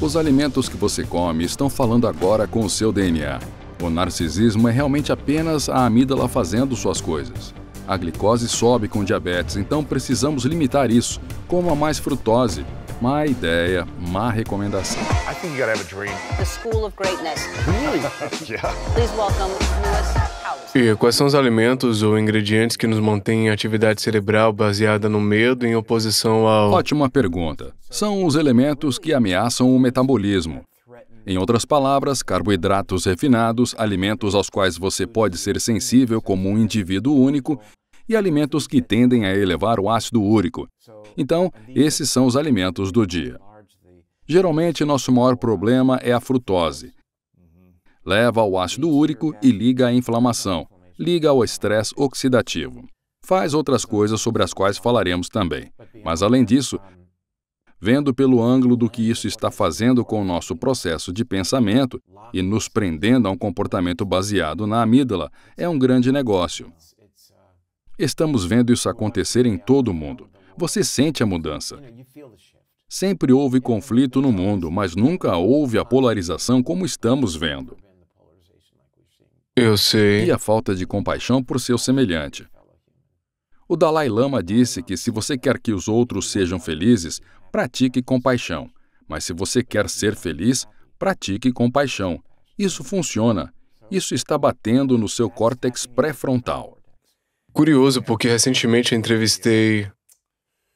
Os alimentos que você come estão falando agora com o seu DNA. O narcisismo é realmente apenas a amígdala fazendo suas coisas. A glicose sobe com diabetes, então precisamos limitar isso. Coma mais frutose, Má ideia, má recomendação. I think you gotta have a dream. The School of Greatness. Really? yeah. Please welcome Lewis e quais são os alimentos ou ingredientes que nos mantêm em atividade cerebral baseada no medo em oposição ao. Ótima pergunta. São os elementos que ameaçam o metabolismo. Em outras palavras, carboidratos refinados, alimentos aos quais você pode ser sensível como um indivíduo único, e alimentos que tendem a elevar o ácido úrico. Então, esses são os alimentos do dia. Geralmente, nosso maior problema é a frutose. Leva ao ácido úrico e liga à inflamação, liga ao estresse oxidativo. Faz outras coisas sobre as quais falaremos também. Mas, além disso, vendo pelo ângulo do que isso está fazendo com o nosso processo de pensamento e nos prendendo a um comportamento baseado na amígdala, é um grande negócio. Estamos vendo isso acontecer em todo o mundo. Você sente a mudança. Sempre houve conflito no mundo, mas nunca houve a polarização como estamos vendo. Eu sei. E a falta de compaixão por seu semelhante. O Dalai Lama disse que se você quer que os outros sejam felizes, pratique compaixão. Mas se você quer ser feliz, pratique compaixão. Isso funciona. Isso está batendo no seu córtex pré-frontal curioso porque recentemente entrevistei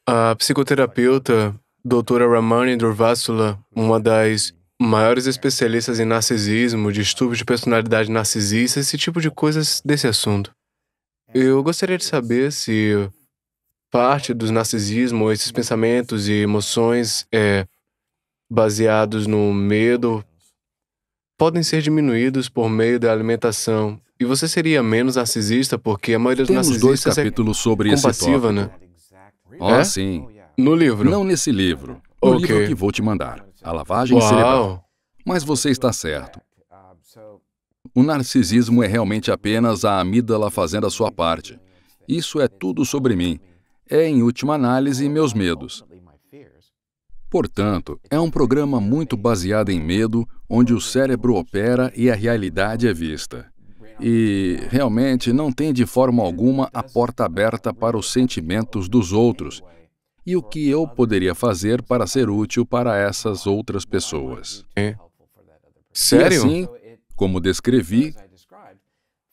a psicoterapeuta doutora Ramani Durvasula, uma das maiores especialistas em narcisismo, distúrbios de personalidade narcisista, esse tipo de coisas desse assunto. Eu gostaria de saber se parte dos narcisismo, esses pensamentos e emoções é, baseados no medo, podem ser diminuídos por meio da alimentação e você seria menos narcisista porque a maioria dos narcisistas dois é capítulos é sobre compassiva, esse tópico. né? Oh, é? sim. No livro? Não nesse livro. No okay. livro que vou te mandar. A lavagem Uau. cerebral. Mas você está certo. O narcisismo é realmente apenas a amígdala fazendo a sua parte. Isso é tudo sobre mim. É, em última análise, meus medos. Portanto, é um programa muito baseado em medo, onde o cérebro opera e a realidade é vista e realmente não tem de forma alguma a porta aberta para os sentimentos dos outros e o que eu poderia fazer para ser útil para essas outras pessoas. É. Sério? E assim, como descrevi,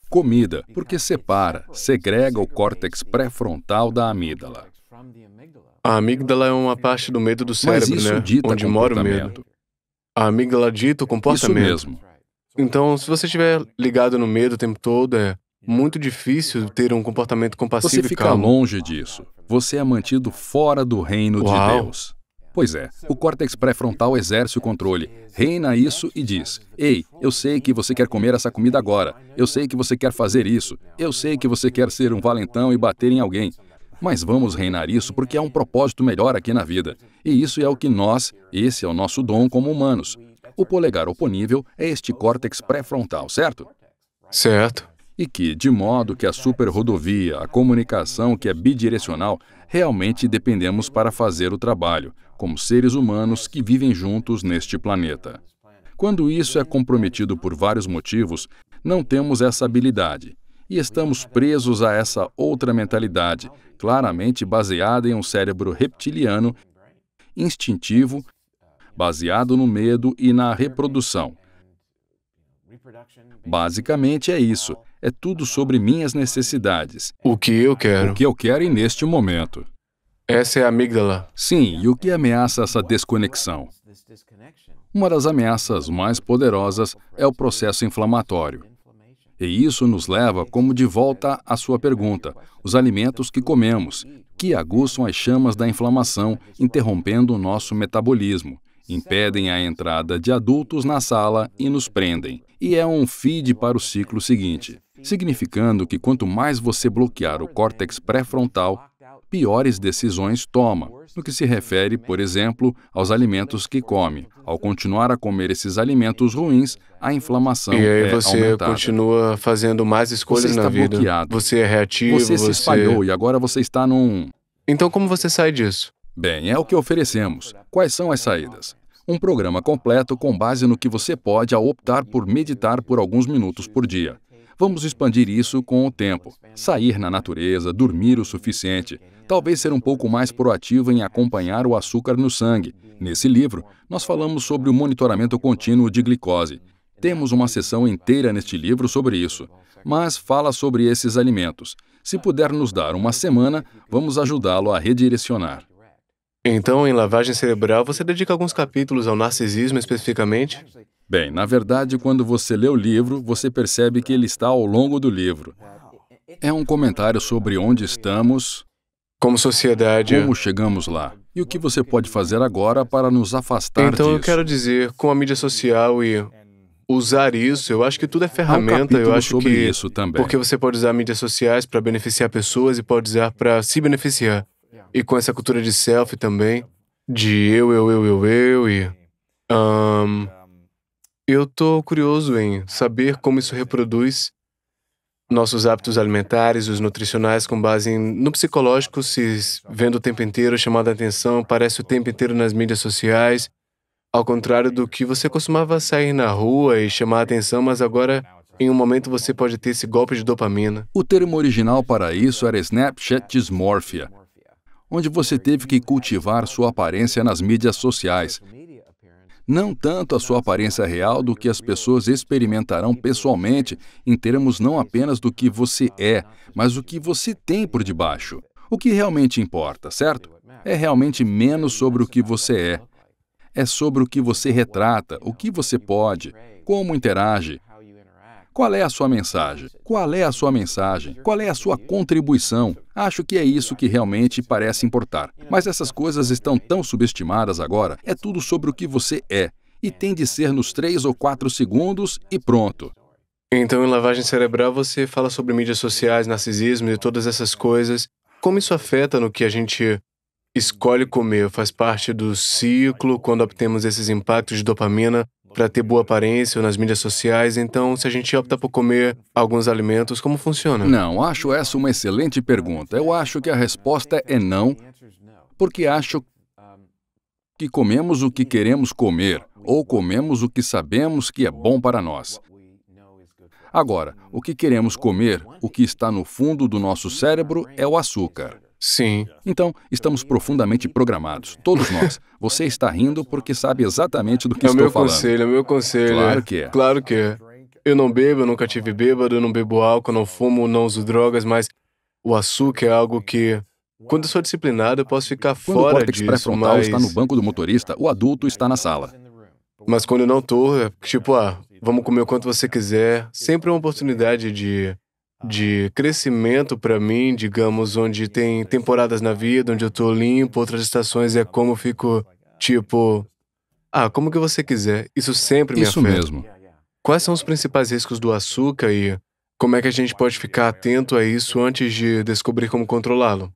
comida, porque separa, segrega o córtex pré-frontal da amígdala. A amígdala é uma parte do medo do cérebro, Mas isso né? Dita Onde mora o medo. A amígdala dita o comportamento. Isso mesmo. Então, se você estiver ligado no medo o tempo todo, é muito difícil ter um comportamento compassivo Você fica e calmo. longe disso. Você é mantido fora do reino Uau. de Deus. Pois é, o córtex pré-frontal exerce o controle, reina isso e diz: Ei, eu sei que você quer comer essa comida agora, eu sei que você quer fazer isso, eu sei que você quer ser um valentão e bater em alguém. Mas vamos reinar isso porque há um propósito melhor aqui na vida. E isso é o que nós, esse é o nosso dom como humanos, o polegar oponível é este córtex pré-frontal, certo? Certo. E que, de modo que a superrodovia, a comunicação que é bidirecional, realmente dependemos para fazer o trabalho, como seres humanos que vivem juntos neste planeta. Quando isso é comprometido por vários motivos, não temos essa habilidade e estamos presos a essa outra mentalidade, claramente baseada em um cérebro reptiliano, instintivo baseado no medo e na reprodução. Basicamente é isso. É tudo sobre minhas necessidades. O que eu quero. O que eu quero e neste momento. Essa é a amígdala. Sim, e o que ameaça essa desconexão? Uma das ameaças mais poderosas é o processo inflamatório. E isso nos leva como de volta à sua pergunta, os alimentos que comemos, que aguçam as chamas da inflamação, interrompendo o nosso metabolismo impedem a entrada de adultos na sala e nos prendem. E é um feed para o ciclo seguinte, significando que quanto mais você bloquear o córtex pré-frontal, piores decisões toma, no que se refere, por exemplo, aos alimentos que come. Ao continuar a comer esses alimentos ruins, a inflamação é aumentada. E aí é você é continua fazendo mais escolhas na vida. Bloqueado. Você é reativo, você, você se espalhou e agora você está num Então como você sai disso? Bem, é o que oferecemos. Quais são as saídas? um programa completo com base no que você pode ao optar por meditar por alguns minutos por dia. Vamos expandir isso com o tempo. Sair na natureza, dormir o suficiente, talvez ser um pouco mais proativo em acompanhar o açúcar no sangue. Nesse livro, nós falamos sobre o monitoramento contínuo de glicose. Temos uma sessão inteira neste livro sobre isso, mas fala sobre esses alimentos. Se puder nos dar uma semana, vamos ajudá-lo a redirecionar. Então, em Lavagem Cerebral, você dedica alguns capítulos ao narcisismo especificamente? Bem, na verdade, quando você lê o livro, você percebe que ele está ao longo do livro. É um comentário sobre onde estamos, como sociedade. Como chegamos lá? E o que você pode fazer agora para nos afastar então, disso? Então, eu quero dizer, com a mídia social e usar isso, eu acho que tudo é ferramenta, um eu acho sobre que isso também. porque você pode usar mídias sociais para beneficiar pessoas e pode usar para se beneficiar. E com essa cultura de selfie também, de eu, eu, eu, eu, eu e. Um, eu tô curioso em saber como isso reproduz nossos hábitos alimentares, os nutricionais, com base em, no psicológico, se vendo o tempo inteiro, chamando a atenção, parece o tempo inteiro nas mídias sociais, ao contrário do que você costumava sair na rua e chamar a atenção, mas agora, em um momento, você pode ter esse golpe de dopamina. O termo original para isso era Snapchat dysmorphia, onde você teve que cultivar sua aparência nas mídias sociais. Não tanto a sua aparência real do que as pessoas experimentarão pessoalmente, em termos não apenas do que você é, mas o que você tem por debaixo. O que realmente importa, certo? É realmente menos sobre o que você é. É sobre o que você retrata, o que você pode, como interage, qual é a sua mensagem? Qual é a sua mensagem? Qual é a sua contribuição? Acho que é isso que realmente parece importar. Mas essas coisas estão tão subestimadas agora. É tudo sobre o que você é. E tem de ser nos três ou quatro segundos e pronto. Então, em lavagem cerebral, você fala sobre mídias sociais, narcisismo e todas essas coisas. Como isso afeta no que a gente escolhe comer? Faz parte do ciclo quando obtemos esses impactos de dopamina para ter boa aparência nas mídias sociais, então se a gente opta por comer alguns alimentos, como funciona? Não, acho essa uma excelente pergunta. Eu acho que a resposta é não, porque acho que comemos o que queremos comer ou comemos o que sabemos que é bom para nós. Agora, o que queremos comer, o que está no fundo do nosso cérebro, é o açúcar. Sim. Então, estamos profundamente programados, todos nós. Você está rindo porque sabe exatamente do que é estou falando. É o meu conselho, é o meu conselho. Claro que é. Claro que é. Eu não bebo, eu nunca tive bêbado, eu não bebo álcool, não fumo, não uso drogas, mas o açúcar é algo que quando eu sou disciplinado, eu posso ficar quando fora disso. Quando o córtex pré-frontal mas... está no banco do motorista, o adulto está na sala. Mas quando eu não estou, é tipo, ah, vamos comer o quanto você quiser. Sempre é uma oportunidade de de crescimento para mim, digamos, onde tem temporadas na vida, onde eu estou limpo, outras estações é como eu fico tipo, ah, como que você quiser. Isso sempre me Isso afeta. mesmo. Quais são os principais riscos do açúcar e como é que a gente pode ficar atento a isso antes de descobrir como controlá-lo?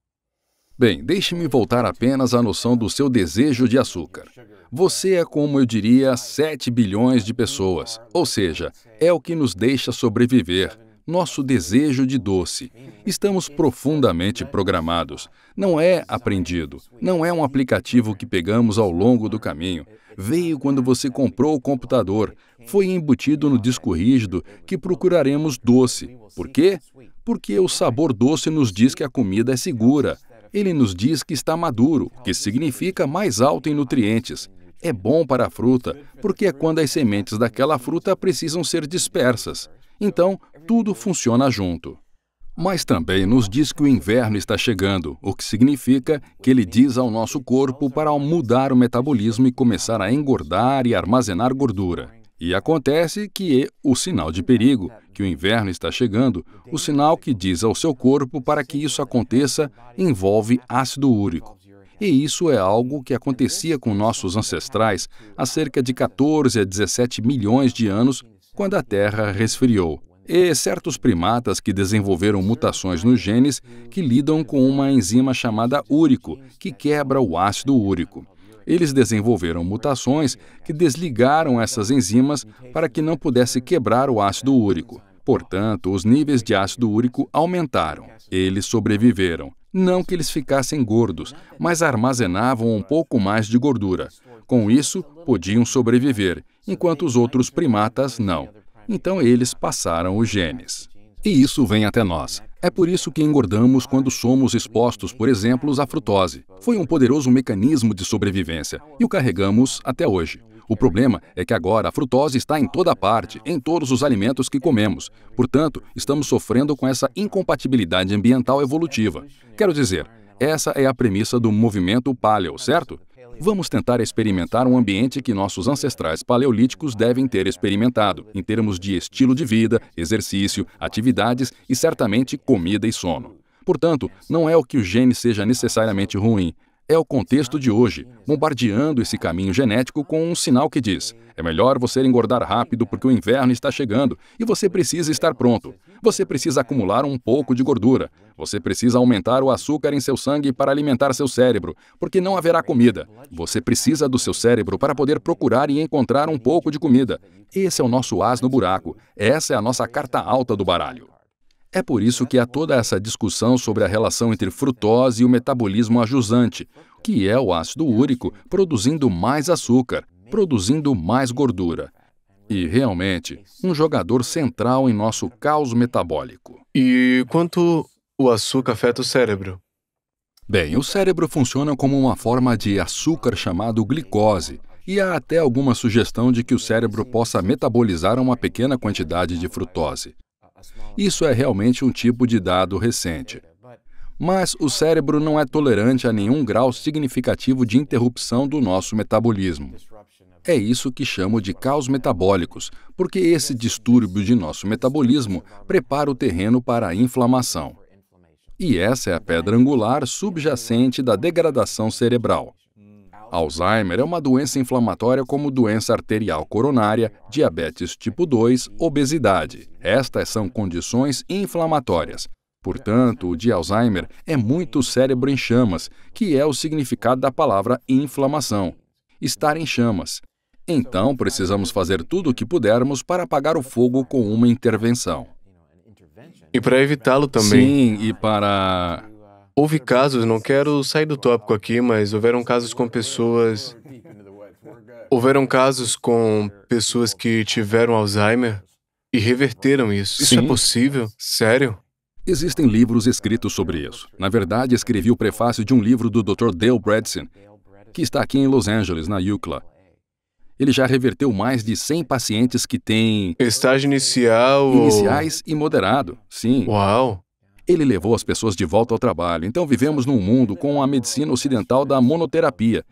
Bem, deixe-me voltar apenas à noção do seu desejo de açúcar. Você é, como eu diria, 7 bilhões de pessoas, ou seja, é o que nos deixa sobreviver nosso desejo de doce. Estamos profundamente programados. Não é aprendido, não é um aplicativo que pegamos ao longo do caminho. Veio quando você comprou o computador, foi embutido no disco rígido que procuraremos doce. Por quê? Porque o sabor doce nos diz que a comida é segura. Ele nos diz que está maduro, que significa mais alto em nutrientes é bom para a fruta, porque é quando as sementes daquela fruta precisam ser dispersas. Então, tudo funciona junto. Mas também nos diz que o inverno está chegando, o que significa que ele diz ao nosso corpo para mudar o metabolismo e começar a engordar e armazenar gordura. E acontece que é o sinal de perigo, que o inverno está chegando, o sinal que diz ao seu corpo para que isso aconteça envolve ácido úrico. E isso é algo que acontecia com nossos ancestrais há cerca de 14 a 17 milhões de anos quando a Terra resfriou. E certos primatas que desenvolveram mutações nos genes que lidam com uma enzima chamada úrico, que quebra o ácido úrico. Eles desenvolveram mutações que desligaram essas enzimas para que não pudesse quebrar o ácido úrico. Portanto, os níveis de ácido úrico aumentaram. Eles sobreviveram. Não que eles ficassem gordos, mas armazenavam um pouco mais de gordura. Com isso, podiam sobreviver, enquanto os outros primatas não. Então eles passaram os genes. E isso vem até nós. É por isso que engordamos quando somos expostos, por exemplo, à frutose. Foi um poderoso mecanismo de sobrevivência e o carregamos até hoje. O problema é que agora a frutose está em toda parte, em todos os alimentos que comemos. Portanto, estamos sofrendo com essa incompatibilidade ambiental evolutiva. Quero dizer, essa é a premissa do movimento paleo, certo? Vamos tentar experimentar um ambiente que nossos ancestrais paleolíticos devem ter experimentado, em termos de estilo de vida, exercício, atividades e certamente comida e sono. Portanto, não é o que o gene seja necessariamente ruim, é o contexto de hoje, bombardeando esse caminho genético com um sinal que diz: é melhor você engordar rápido porque o inverno está chegando e você precisa estar pronto. Você precisa acumular um pouco de gordura. Você precisa aumentar o açúcar em seu sangue para alimentar seu cérebro, porque não haverá comida. Você precisa do seu cérebro para poder procurar e encontrar um pouco de comida. Esse é o nosso as no buraco. Essa é a nossa carta alta do baralho. É por isso que há toda essa discussão sobre a relação entre frutose e o metabolismo ajusante, que é o ácido úrico produzindo mais açúcar, produzindo mais gordura. E realmente, um jogador central em nosso caos metabólico. E quanto o açúcar afeta o cérebro? Bem, o cérebro funciona como uma forma de açúcar chamado glicose, e há até alguma sugestão de que o cérebro possa metabolizar uma pequena quantidade de frutose. Isso é realmente um tipo de dado recente. Mas o cérebro não é tolerante a nenhum grau significativo de interrupção do nosso metabolismo. É isso que chamo de caos metabólicos, porque esse distúrbio de nosso metabolismo prepara o terreno para a inflamação. E essa é a pedra angular subjacente da degradação cerebral. Alzheimer é uma doença inflamatória como doença arterial coronária, diabetes tipo 2, obesidade. Estas são condições inflamatórias. Portanto, o de Alzheimer é muito cérebro em chamas, que é o significado da palavra inflamação. Estar em chamas. Então, precisamos fazer tudo o que pudermos para apagar o fogo com uma intervenção. E para evitá-lo também. Sim, e para Houve casos, não quero sair do tópico aqui, mas houveram casos com pessoas. Houveram casos com pessoas que tiveram Alzheimer e reverteram isso. Isso é possível? Sério? Existem livros escritos sobre isso. Na verdade, escrevi o prefácio de um livro do Dr. Dale Bredesen, que está aqui em Los Angeles, na UCLA. Ele já reverteu mais de 100 pacientes que têm. Estágio inicial. Iniciais ou... e moderado, sim. Uau! Ele levou as pessoas de volta ao trabalho. Então vivemos num mundo com a medicina ocidental da monoterapia.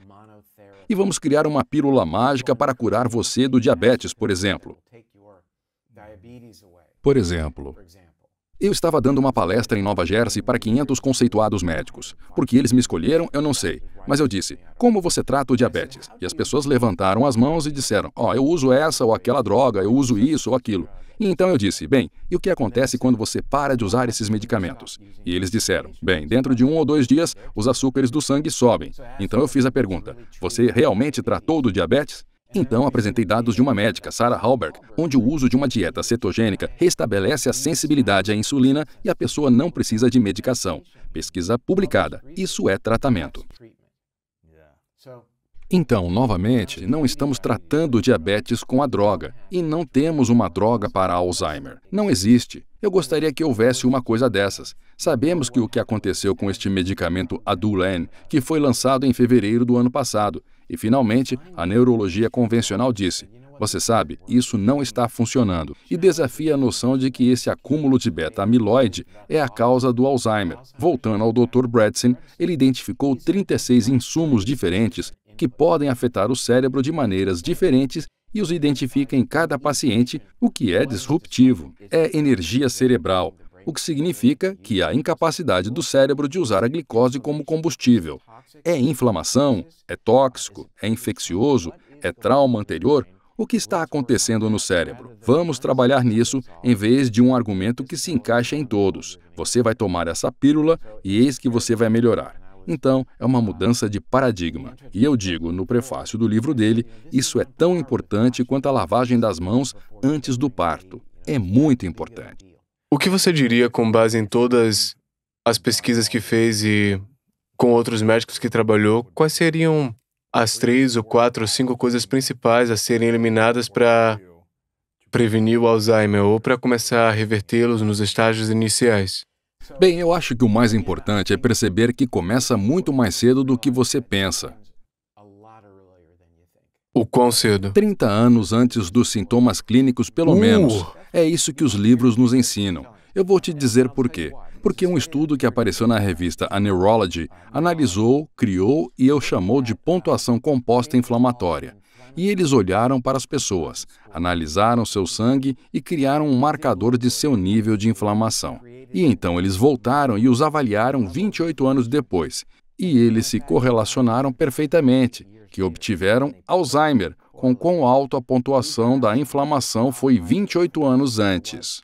E vamos criar uma pílula mágica para curar você do diabetes, por exemplo. Por exemplo, eu estava dando uma palestra em Nova Jersey para 500 conceituados médicos. Porque eles me escolheram, eu não sei. Mas eu disse, como você trata o diabetes? E as pessoas levantaram as mãos e disseram, ó, oh, eu uso essa ou aquela droga, eu uso isso ou aquilo. E então eu disse, bem, e o que acontece quando você para de usar esses medicamentos? E eles disseram, bem, dentro de um ou dois dias, os açúcares do sangue sobem. Então eu fiz a pergunta, você realmente tratou do diabetes? Então apresentei dados de uma médica, Sarah Halberg, onde o uso de uma dieta cetogênica restabelece a sensibilidade à insulina e a pessoa não precisa de medicação. Pesquisa publicada. Isso é tratamento. Então, novamente, não estamos tratando diabetes com a droga e não temos uma droga para Alzheimer. Não existe. Eu gostaria que houvesse uma coisa dessas. Sabemos que o que aconteceu com este medicamento Adulen, que foi lançado em fevereiro do ano passado, e, finalmente, a neurologia convencional disse: você sabe, isso não está funcionando e desafia a noção de que esse acúmulo de beta-amiloide é a causa do Alzheimer. Voltando ao Dr. Bradson, ele identificou 36 insumos diferentes que podem afetar o cérebro de maneiras diferentes e os identifica em cada paciente, o que é disruptivo. É energia cerebral, o que significa que há incapacidade do cérebro de usar a glicose como combustível. É inflamação, é tóxico, é infeccioso, é trauma anterior o que está acontecendo no cérebro. Vamos trabalhar nisso em vez de um argumento que se encaixa em todos. Você vai tomar essa pílula e eis que você vai melhorar. Então, é uma mudança de paradigma. E eu digo no prefácio do livro dele: isso é tão importante quanto a lavagem das mãos antes do parto. É muito importante. O que você diria com base em todas as pesquisas que fez e com outros médicos que trabalhou, quais seriam as três ou quatro ou cinco coisas principais a serem eliminadas para prevenir o Alzheimer ou para começar a revertê-los nos estágios iniciais? Bem, eu acho que o mais importante é perceber que começa muito mais cedo do que você pensa. O quão cedo? 30 anos antes dos sintomas clínicos, pelo uh! menos. É isso que os livros nos ensinam. Eu vou te dizer por quê. Porque um estudo que apareceu na revista A Neurology analisou, criou e eu chamou de pontuação composta inflamatória. E eles olharam para as pessoas, analisaram seu sangue e criaram um marcador de seu nível de inflamação. E então eles voltaram e os avaliaram 28 anos depois. E eles se correlacionaram perfeitamente, que obtiveram Alzheimer, com quão alto a pontuação da inflamação foi 28 anos antes.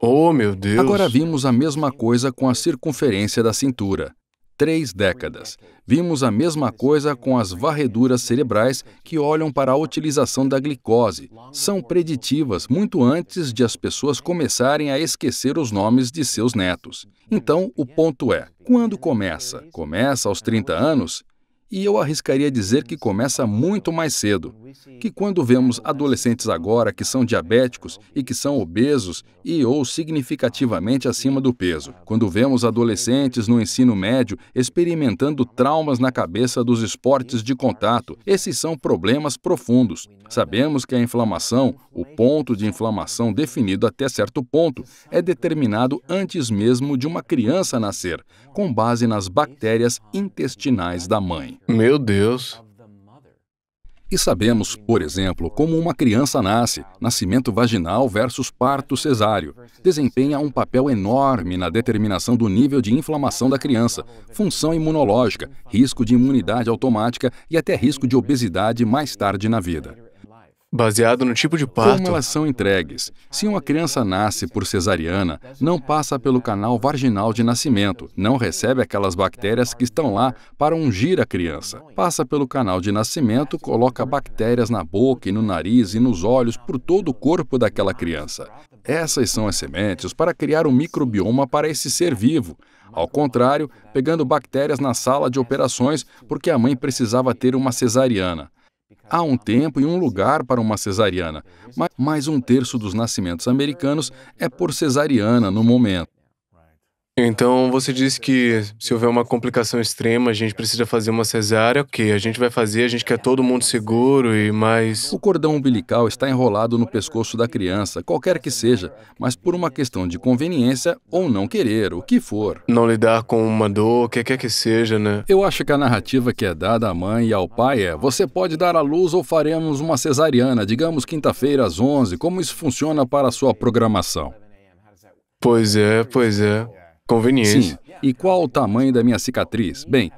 Oh, meu Deus! Agora vimos a mesma coisa com a circunferência da cintura. Três décadas. Vimos a mesma coisa com as varreduras cerebrais que olham para a utilização da glicose. São preditivas muito antes de as pessoas começarem a esquecer os nomes de seus netos. Então, o ponto é: quando começa? Começa aos 30 anos? E eu arriscaria dizer que começa muito mais cedo. Que quando vemos adolescentes agora que são diabéticos e que são obesos e ou significativamente acima do peso, quando vemos adolescentes no ensino médio experimentando traumas na cabeça dos esportes de contato, esses são problemas profundos. Sabemos que a inflamação, o ponto de inflamação definido até certo ponto, é determinado antes mesmo de uma criança nascer, com base nas bactérias intestinais da mãe. Meu Deus. E sabemos, por exemplo, como uma criança nasce, nascimento vaginal versus parto cesáreo, desempenha um papel enorme na determinação do nível de inflamação da criança, função imunológica, risco de imunidade automática e até risco de obesidade mais tarde na vida baseado no tipo de parto. Como elas são entregues. Se uma criança nasce por cesariana, não passa pelo canal vaginal de nascimento, não recebe aquelas bactérias que estão lá para ungir a criança. Passa pelo canal de nascimento, coloca bactérias na boca e no nariz e nos olhos por todo o corpo daquela criança. Essas são as sementes para criar um microbioma para esse ser vivo. Ao contrário, pegando bactérias na sala de operações porque a mãe precisava ter uma cesariana. Há um tempo e um lugar para uma cesariana, mas mais um terço dos nascimentos americanos é por cesariana no momento. Então você disse que se houver uma complicação extrema, a gente precisa fazer uma cesárea, ok, a gente vai fazer, a gente quer todo mundo seguro e mais. O cordão umbilical está enrolado no pescoço da criança, qualquer que seja, mas por uma questão de conveniência ou não querer, o que for. Não lidar com uma dor, o que quer que seja, né? Eu acho que a narrativa que é dada à mãe e ao pai é: você pode dar à luz ou faremos uma cesariana, digamos quinta-feira às 11, como isso funciona para a sua programação? Pois é, pois é. Conveniência. Sim. E qual o tamanho da minha cicatriz? Bem,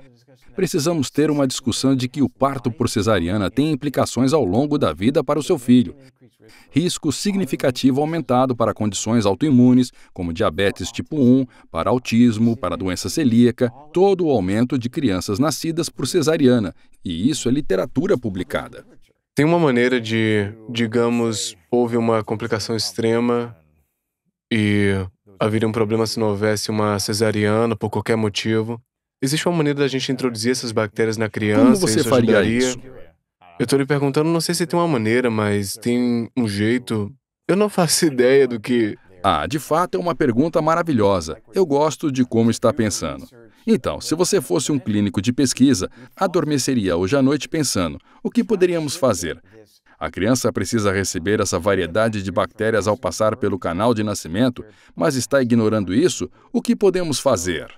precisamos ter uma discussão de que o parto por cesariana tem implicações ao longo da vida para o seu filho. Risco significativo aumentado para condições autoimunes, como diabetes tipo 1, para autismo, para doença celíaca, todo o aumento de crianças nascidas por cesariana, e isso é literatura publicada. Tem uma maneira de, digamos, houve uma complicação extrema e haveria um problema se não houvesse uma cesariana por qualquer motivo. Existe uma maneira da gente introduzir essas bactérias na criança? Como você isso faria ajudaria? isso? Eu estou lhe perguntando, não sei se tem uma maneira, mas tem um jeito. Eu não faço ideia do que. Ah, de fato é uma pergunta maravilhosa. Eu gosto de como está pensando. Então, se você fosse um clínico de pesquisa, adormeceria hoje à noite pensando: o que poderíamos fazer? A criança precisa receber essa variedade de bactérias ao passar pelo canal de nascimento, mas está ignorando isso? O que podemos fazer?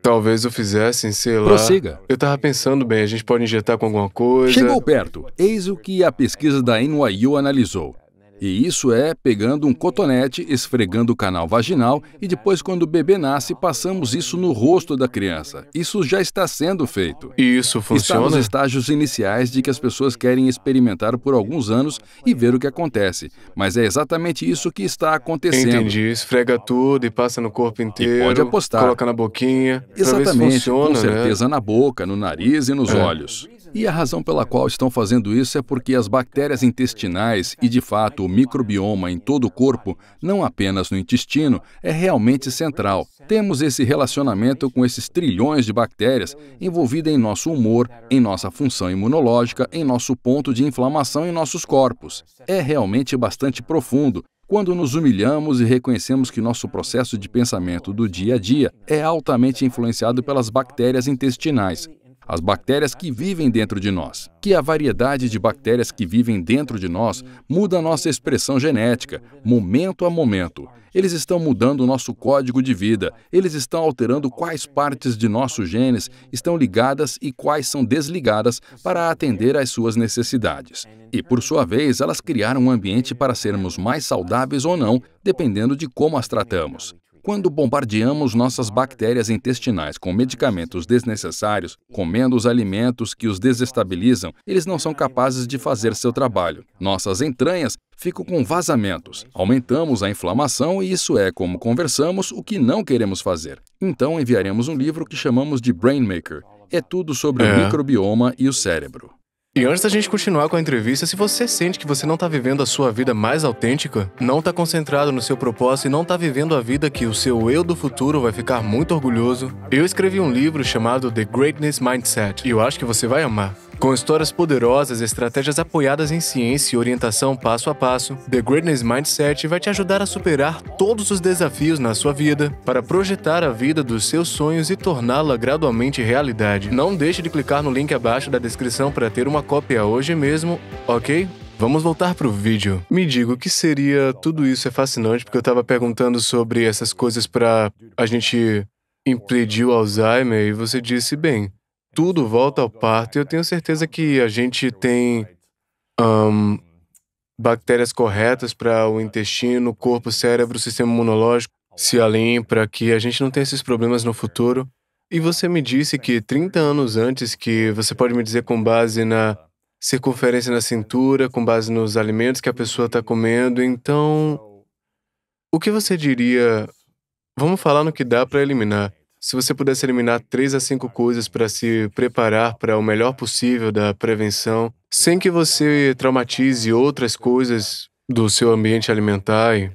Talvez o fizessem sei lá. Prossiga. Eu estava pensando bem, a gente pode injetar com alguma coisa. Chegou perto. Eis o que a pesquisa da NYU analisou. E isso é pegando um cotonete, esfregando o canal vaginal e depois, quando o bebê nasce, passamos isso no rosto da criança. Isso já está sendo feito. E isso funciona? Está nos estágios iniciais de que as pessoas querem experimentar por alguns anos e ver o que acontece. Mas é exatamente isso que está acontecendo. Entendi. Esfrega tudo e passa no corpo inteiro. E pode apostar. Coloca na boquinha. Exatamente. Funciona, com né? certeza né? na boca, no nariz e nos é. olhos. E a né? razão pela é. qual estão fazendo isso é porque as bactérias intestinais e, de fato, o microbioma em todo o corpo, não apenas no intestino, é realmente central. Temos esse relacionamento com esses trilhões de bactérias envolvida em nosso humor, em nossa função imunológica, em nosso ponto de inflamação em nossos corpos. É realmente bastante profundo quando nos humilhamos e reconhecemos que nosso processo de pensamento do dia a dia é altamente influenciado pelas bactérias intestinais as bactérias que vivem dentro de nós, que a variedade de bactérias que vivem dentro de nós muda a nossa expressão genética, momento a momento. Eles estão mudando o nosso código de vida, eles estão alterando quais partes de nossos genes estão ligadas e quais são desligadas para atender às suas necessidades. E, por sua vez, elas criaram um ambiente para sermos mais saudáveis ou não, dependendo de como as tratamos. Quando bombardeamos nossas bactérias intestinais com medicamentos desnecessários, comendo os alimentos que os desestabilizam, eles não são capazes de fazer seu trabalho. Nossas entranhas ficam com vazamentos, aumentamos a inflamação e isso é, como conversamos, o que não queremos fazer. Então enviaremos um livro que chamamos de Brain Maker. É tudo sobre é. o microbioma e o cérebro. E antes da gente continuar com a entrevista, se você sente que você não está vivendo a sua vida mais autêntica, não está concentrado no seu propósito e não está vivendo a vida que o seu eu do futuro vai ficar muito orgulhoso, eu escrevi um livro chamado The Greatness Mindset e eu acho que você vai amar. Com histórias poderosas, estratégias apoiadas em ciência e orientação passo a passo, The Greatness Mindset vai te ajudar a superar todos os desafios na sua vida para projetar a vida dos seus sonhos e torná-la gradualmente realidade. Não deixe de clicar no link abaixo da descrição para ter uma cópia hoje mesmo, ok? Vamos voltar pro vídeo. Me diga, o que seria tudo isso é fascinante, porque eu tava perguntando sobre essas coisas para a gente impedir o Alzheimer e você disse, bem, tudo volta ao parto e eu tenho certeza que a gente tem um, bactérias corretas para o intestino, corpo, cérebro, sistema imunológico se alinhem para que a gente não tenha esses problemas no futuro. E você me disse que 30 anos antes, que você pode me dizer com base na circunferência na cintura, com base nos alimentos que a pessoa está comendo, então. O que você diria? Vamos falar no que dá para eliminar. Se você pudesse eliminar três a cinco coisas para se preparar para o melhor possível da prevenção, sem que você traumatize outras coisas do seu ambiente alimentar. E...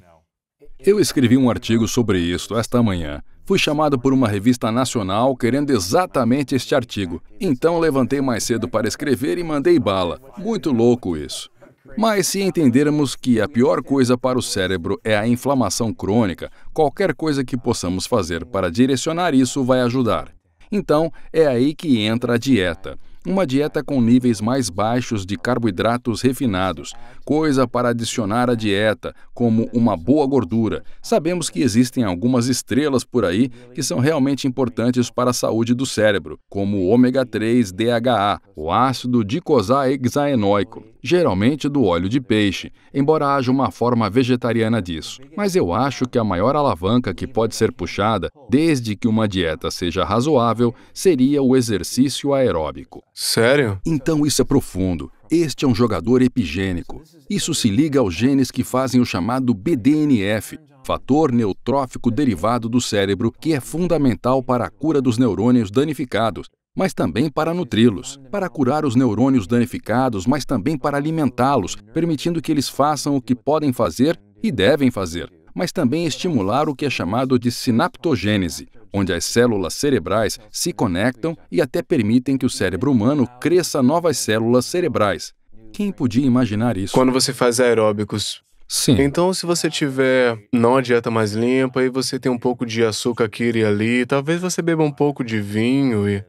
Eu escrevi um artigo sobre isso esta manhã. Fui chamado por uma revista nacional querendo exatamente este artigo. Então levantei mais cedo para escrever e mandei bala. Muito louco isso. Mas se entendermos que a pior coisa para o cérebro é a inflamação crônica, qualquer coisa que possamos fazer para direcionar isso vai ajudar. Então, é aí que entra a dieta uma dieta com níveis mais baixos de carboidratos refinados, coisa para adicionar à dieta, como uma boa gordura. Sabemos que existem algumas estrelas por aí que são realmente importantes para a saúde do cérebro, como o ômega 3 DHA, o ácido dicosaexaenoico geralmente do óleo de peixe, embora haja uma forma vegetariana disso. Mas eu acho que a maior alavanca que pode ser puxada, desde que uma dieta seja razoável, seria o exercício aeróbico. Sério? Então isso é profundo. Este é um jogador epigênico. Isso se liga aos genes que fazem o chamado BDNF, fator neutrófico derivado do cérebro que é fundamental para a cura dos neurônios danificados mas também para nutri-los, para curar os neurônios danificados, mas também para alimentá-los, permitindo que eles façam o que podem fazer e devem fazer, mas também estimular o que é chamado de sinaptogênese, onde as células cerebrais se conectam e até permitem que o cérebro humano cresça novas células cerebrais. Quem podia imaginar isso? Quando você faz aeróbicos, Sim. Então, se você tiver não a dieta mais limpa e você tem um pouco de açúcar aqui e ali, talvez você beba um pouco de vinho e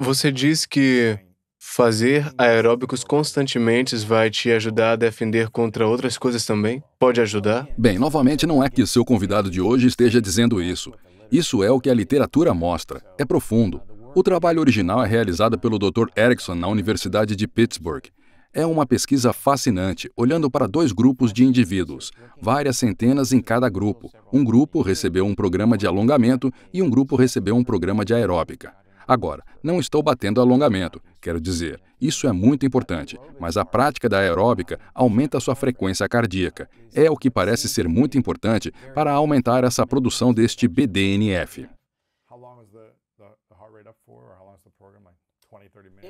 você diz que fazer aeróbicos constantemente vai te ajudar a defender contra outras coisas também? Pode ajudar? Bem, novamente, não é que seu convidado de hoje esteja dizendo isso. Isso é o que a literatura mostra. É profundo. O trabalho original é realizado pelo Dr. Erickson na Universidade de Pittsburgh. É uma pesquisa fascinante, olhando para dois grupos de indivíduos, várias centenas em cada grupo. Um grupo recebeu um programa de alongamento e um grupo recebeu um programa de aeróbica. Agora, não estou batendo alongamento, quero dizer, isso é muito importante, mas a prática da aeróbica aumenta sua frequência cardíaca. É o que parece ser muito importante para aumentar essa produção deste BDNF.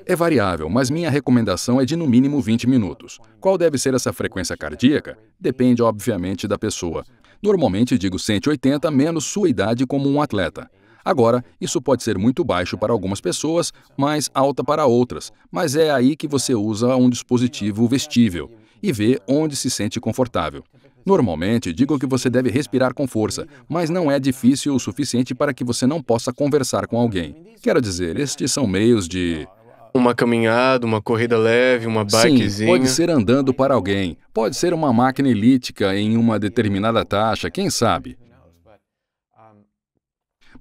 É variável, mas minha recomendação é de no mínimo 20 minutos. Qual deve ser essa frequência cardíaca? Depende, obviamente, da pessoa. Normalmente digo 180 menos sua idade como um atleta. Agora, isso pode ser muito baixo para algumas pessoas, mais alta para outras, mas é aí que você usa um dispositivo vestível e vê onde se sente confortável. Normalmente, digo que você deve respirar com força, mas não é difícil o suficiente para que você não possa conversar com alguém. Quero dizer, estes são meios de uma caminhada, uma corrida leve, uma bikezinha. Sim, pode ser andando para alguém, pode ser uma máquina elítica em uma determinada taxa, quem sabe.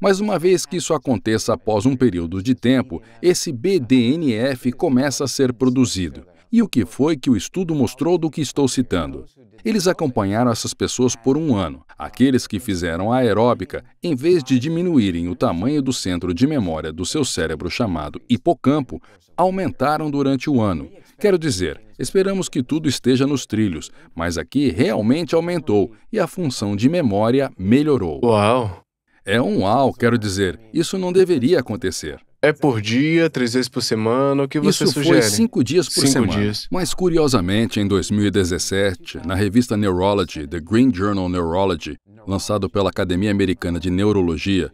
Mas uma vez que isso aconteça após um período de tempo, esse BDNF começa a ser produzido. E o que foi que o estudo mostrou do que estou citando? Eles acompanharam essas pessoas por um ano. Aqueles que fizeram a aeróbica, em vez de diminuírem o tamanho do centro de memória do seu cérebro chamado hipocampo, aumentaram durante o ano. Quero dizer, esperamos que tudo esteja nos trilhos, mas aqui realmente aumentou e a função de memória melhorou. Uau! É um uau, quero dizer, isso não deveria acontecer. É por dia, três vezes por semana, o que você Isso sugere? Isso foi cinco dias por cinco semana. Dias. Mas, curiosamente, em 2017, na revista Neurology, The Green Journal Neurology, lançado pela Academia Americana de Neurologia,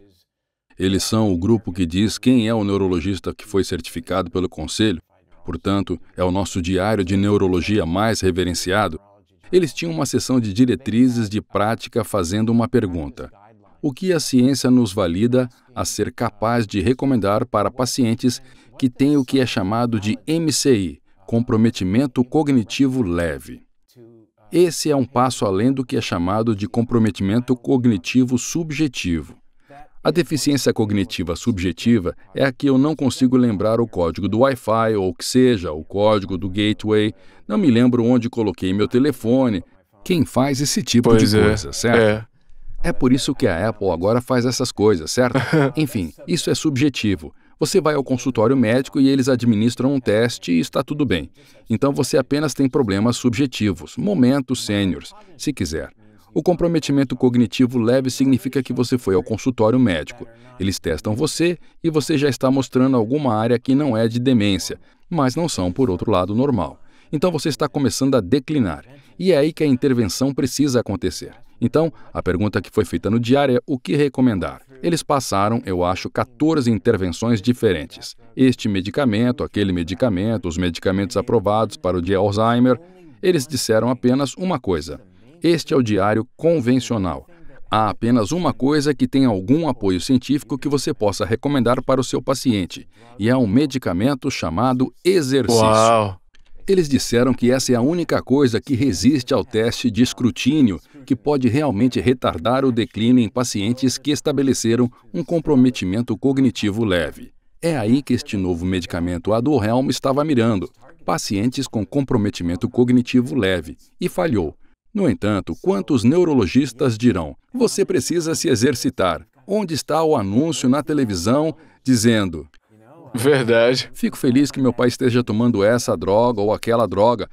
eles são o grupo que diz quem é o neurologista que foi certificado pelo Conselho, portanto, é o nosso diário de neurologia mais reverenciado. Eles tinham uma sessão de diretrizes de prática fazendo uma pergunta o que a ciência nos valida a ser capaz de recomendar para pacientes que têm o que é chamado de MCI, comprometimento cognitivo leve. Esse é um passo além do que é chamado de comprometimento cognitivo subjetivo. A deficiência cognitiva subjetiva é a que eu não consigo lembrar o código do Wi-Fi ou que seja, o código do gateway, não me lembro onde coloquei meu telefone. Quem faz esse tipo pois de é, coisa, certo? É. É por isso que a Apple agora faz essas coisas, certo? Enfim, isso é subjetivo. Você vai ao consultório médico e eles administram um teste e está tudo bem. Então você apenas tem problemas subjetivos, momentos sêniores, se quiser. O comprometimento cognitivo leve significa que você foi ao consultório médico. Eles testam você e você já está mostrando alguma área que não é de demência, mas não são, por outro lado, normal. Então você está começando a declinar. E é aí que a intervenção precisa acontecer. Então, a pergunta que foi feita no diário é o que recomendar? Eles passaram, eu acho, 14 intervenções diferentes. Este medicamento, aquele medicamento, os medicamentos aprovados para o de Alzheimer. Eles disseram apenas uma coisa. Este é o diário convencional. Há apenas uma coisa que tem algum apoio científico que você possa recomendar para o seu paciente, e é um medicamento chamado exercício. Uau. Eles disseram que essa é a única coisa que resiste ao teste de escrutínio, que pode realmente retardar o declínio em pacientes que estabeleceram um comprometimento cognitivo leve. É aí que este novo medicamento Aduhelm estava mirando, pacientes com comprometimento cognitivo leve, e falhou. No entanto, quantos neurologistas dirão: você precisa se exercitar? Onde está o anúncio na televisão dizendo: Verdade. Fico feliz que meu pai esteja tomando essa droga ou aquela droga,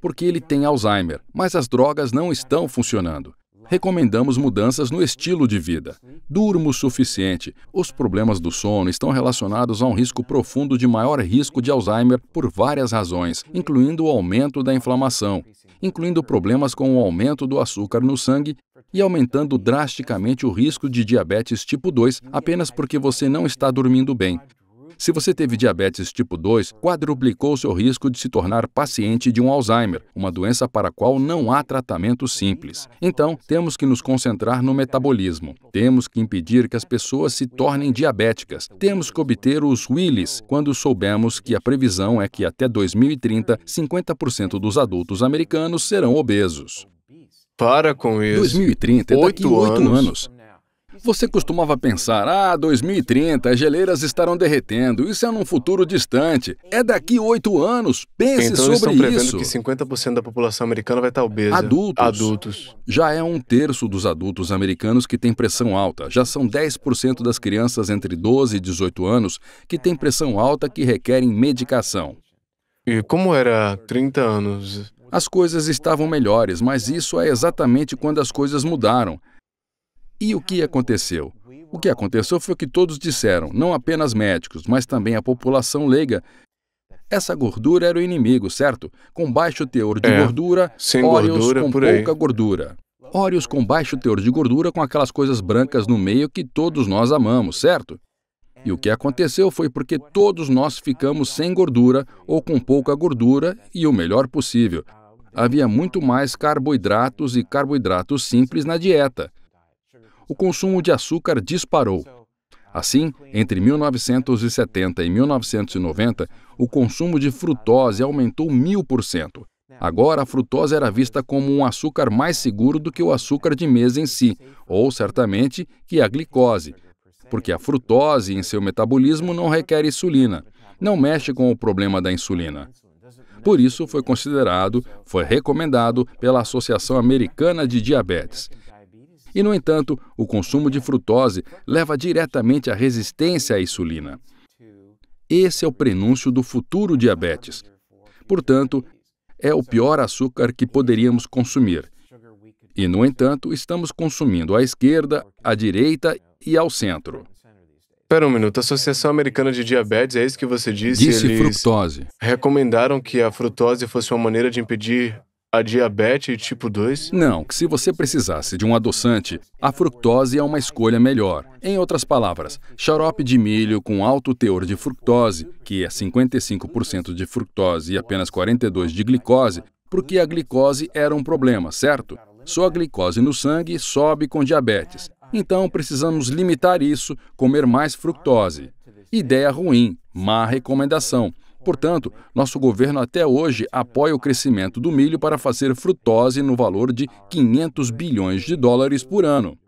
porque ele tem Alzheimer, mas as drogas não estão funcionando. Recomendamos mudanças no estilo de vida. Durmo o suficiente. Os problemas do sono estão relacionados a um risco profundo de maior risco de Alzheimer por várias razões, incluindo o aumento da inflamação, incluindo problemas com o aumento do açúcar no sangue e aumentando drasticamente o risco de diabetes tipo 2 apenas porque você não está dormindo bem. Se você teve diabetes tipo 2, quadruplicou seu risco de se tornar paciente de um Alzheimer, uma doença para a qual não há tratamento simples. Então, temos que nos concentrar no metabolismo. Temos que impedir que as pessoas se tornem diabéticas. Temos que obter os Willis quando soubemos que a previsão é que até 2030, 50% dos adultos americanos serão obesos. Para com isso. 2030 é daqui oito anos. anos. Você costumava pensar, ah, 2030, as geleiras estarão derretendo, isso é num futuro distante, é daqui oito anos, pense então, sobre isso. Então prevendo que 50% da população americana vai estar obesa. Adultos. Adultos. Já é um terço dos adultos americanos que têm pressão alta, já são 10% das crianças entre 12 e 18 anos que têm pressão alta que requerem medicação. E como era 30 anos? As coisas estavam melhores, mas isso é exatamente quando as coisas mudaram. E o que aconteceu? O que aconteceu foi o que todos disseram, não apenas médicos, mas também a população leiga. Essa gordura era o inimigo, certo? Com baixo teor de é, gordura, sem óleos gordura, com pouca aí. gordura. Óleos com baixo teor de gordura com aquelas coisas brancas no meio que todos nós amamos, certo? E o que aconteceu foi porque todos nós ficamos sem gordura ou com pouca gordura e o melhor possível. Havia muito mais carboidratos e carboidratos simples na dieta o consumo de açúcar disparou. Assim, entre 1970 e 1990, o consumo de frutose aumentou mil por cento. Agora, a frutose era vista como um açúcar mais seguro do que o açúcar de mesa em si, ou certamente que a glicose, porque a frutose em seu metabolismo não requer insulina, não mexe com o problema da insulina. Por isso, foi considerado, foi recomendado pela Associação Americana de Diabetes e, no entanto, o consumo de frutose leva diretamente à resistência à insulina. Esse é o prenúncio do futuro diabetes. Portanto, é o pior açúcar que poderíamos consumir. E, no entanto, estamos consumindo à esquerda, à direita e ao centro. Espera um minuto, a Associação Americana de Diabetes, é isso que você disse? Disse eles frutose. Recomendaram que a frutose fosse uma maneira de impedir a diabetes tipo 2? Não, que se você precisasse de um adoçante, a fructose é uma escolha melhor. Em outras palavras, xarope de milho com alto teor de fructose, que é 55% de fructose e apenas 42% de glicose, porque a glicose era um problema, certo? Só a glicose no sangue sobe com diabetes. Então precisamos limitar isso, comer mais fructose. Ideia ruim, má recomendação Portanto, nosso governo até hoje apoia o crescimento do milho para fazer frutose no valor de 500 bilhões de dólares por ano.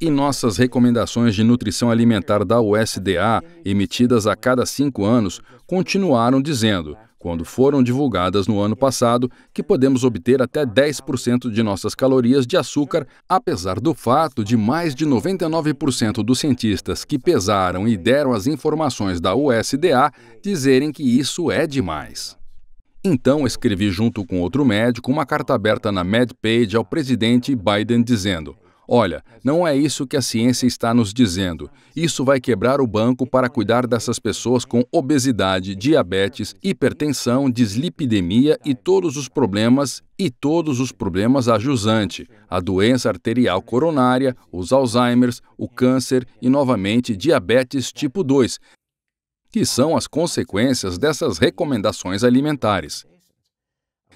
E nossas recomendações de nutrição alimentar da USDA, emitidas a cada cinco anos, continuaram dizendo quando foram divulgadas no ano passado, que podemos obter até 10% de nossas calorias de açúcar, apesar do fato de mais de 99% dos cientistas que pesaram e deram as informações da USDA dizerem que isso é demais. Então escrevi junto com outro médico uma carta aberta na MedPage ao presidente Biden dizendo: Olha, não é isso que a ciência está nos dizendo. Isso vai quebrar o banco para cuidar dessas pessoas com obesidade, diabetes, hipertensão, dislipidemia e todos os problemas e todos os problemas a jusante, a doença arterial coronária, os Alzheimer's, o câncer e novamente diabetes tipo 2, que são as consequências dessas recomendações alimentares.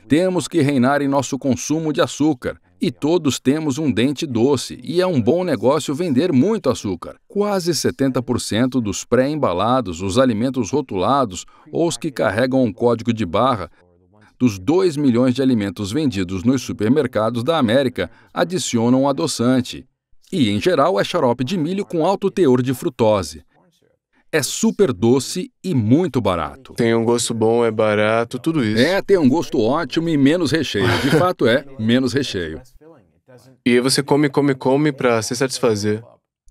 Temos que reinar em nosso consumo de açúcar, e todos temos um dente doce, e é um bom negócio vender muito açúcar. Quase 70% dos pré-embalados, os alimentos rotulados ou os que carregam um código de barra dos 2 milhões de alimentos vendidos nos supermercados da América adicionam adoçante. E, em geral, é xarope de milho com alto teor de frutose. É super doce e muito barato. Tem um gosto bom, é barato, tudo isso. É, tem um gosto ótimo e menos recheio. De fato é, menos recheio. E você come, come, come para se satisfazer.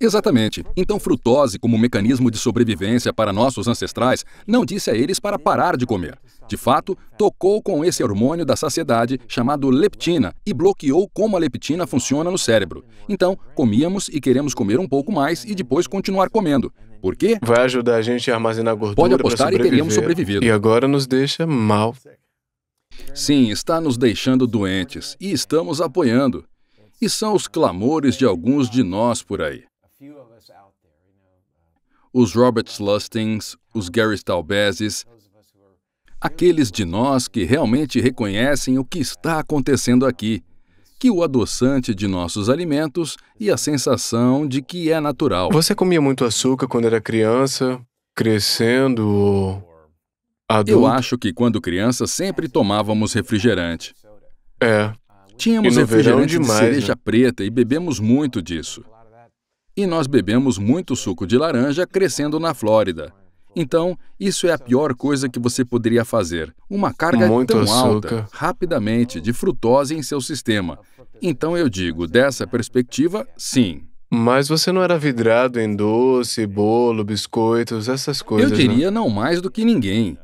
Exatamente. Então, frutose, como mecanismo de sobrevivência para nossos ancestrais, não disse a eles para parar de comer. De fato, tocou com esse hormônio da saciedade chamado leptina e bloqueou como a leptina funciona no cérebro. Então, comíamos e queremos comer um pouco mais e depois continuar comendo. Por quê? Vai ajudar a gente a armazenar gordura. Pode apostar e teríamos sobrevivido. E agora nos deixa mal. Sim, está nos deixando doentes e estamos apoiando. E são os clamores de alguns de nós por aí os Robert Lustings, os Gary Stalbezes, aqueles de nós que realmente reconhecem o que está acontecendo aqui, que o adoçante de nossos alimentos e a sensação de que é natural. Você comia muito açúcar quando era criança, crescendo ou adulto? Eu acho que quando criança sempre tomávamos refrigerante. É. Tínhamos refrigerante demais, de cereja né? preta e bebemos muito disso. E nós bebemos muito suco de laranja crescendo na Flórida. Então, isso é a pior coisa que você poderia fazer. Uma carga muito tão açúcar. alta, rapidamente, de frutose em seu sistema. Então eu digo, dessa perspectiva, sim. Mas você não era vidrado em doce, bolo, biscoitos, essas coisas. Eu né? diria não, não mais do que ninguém.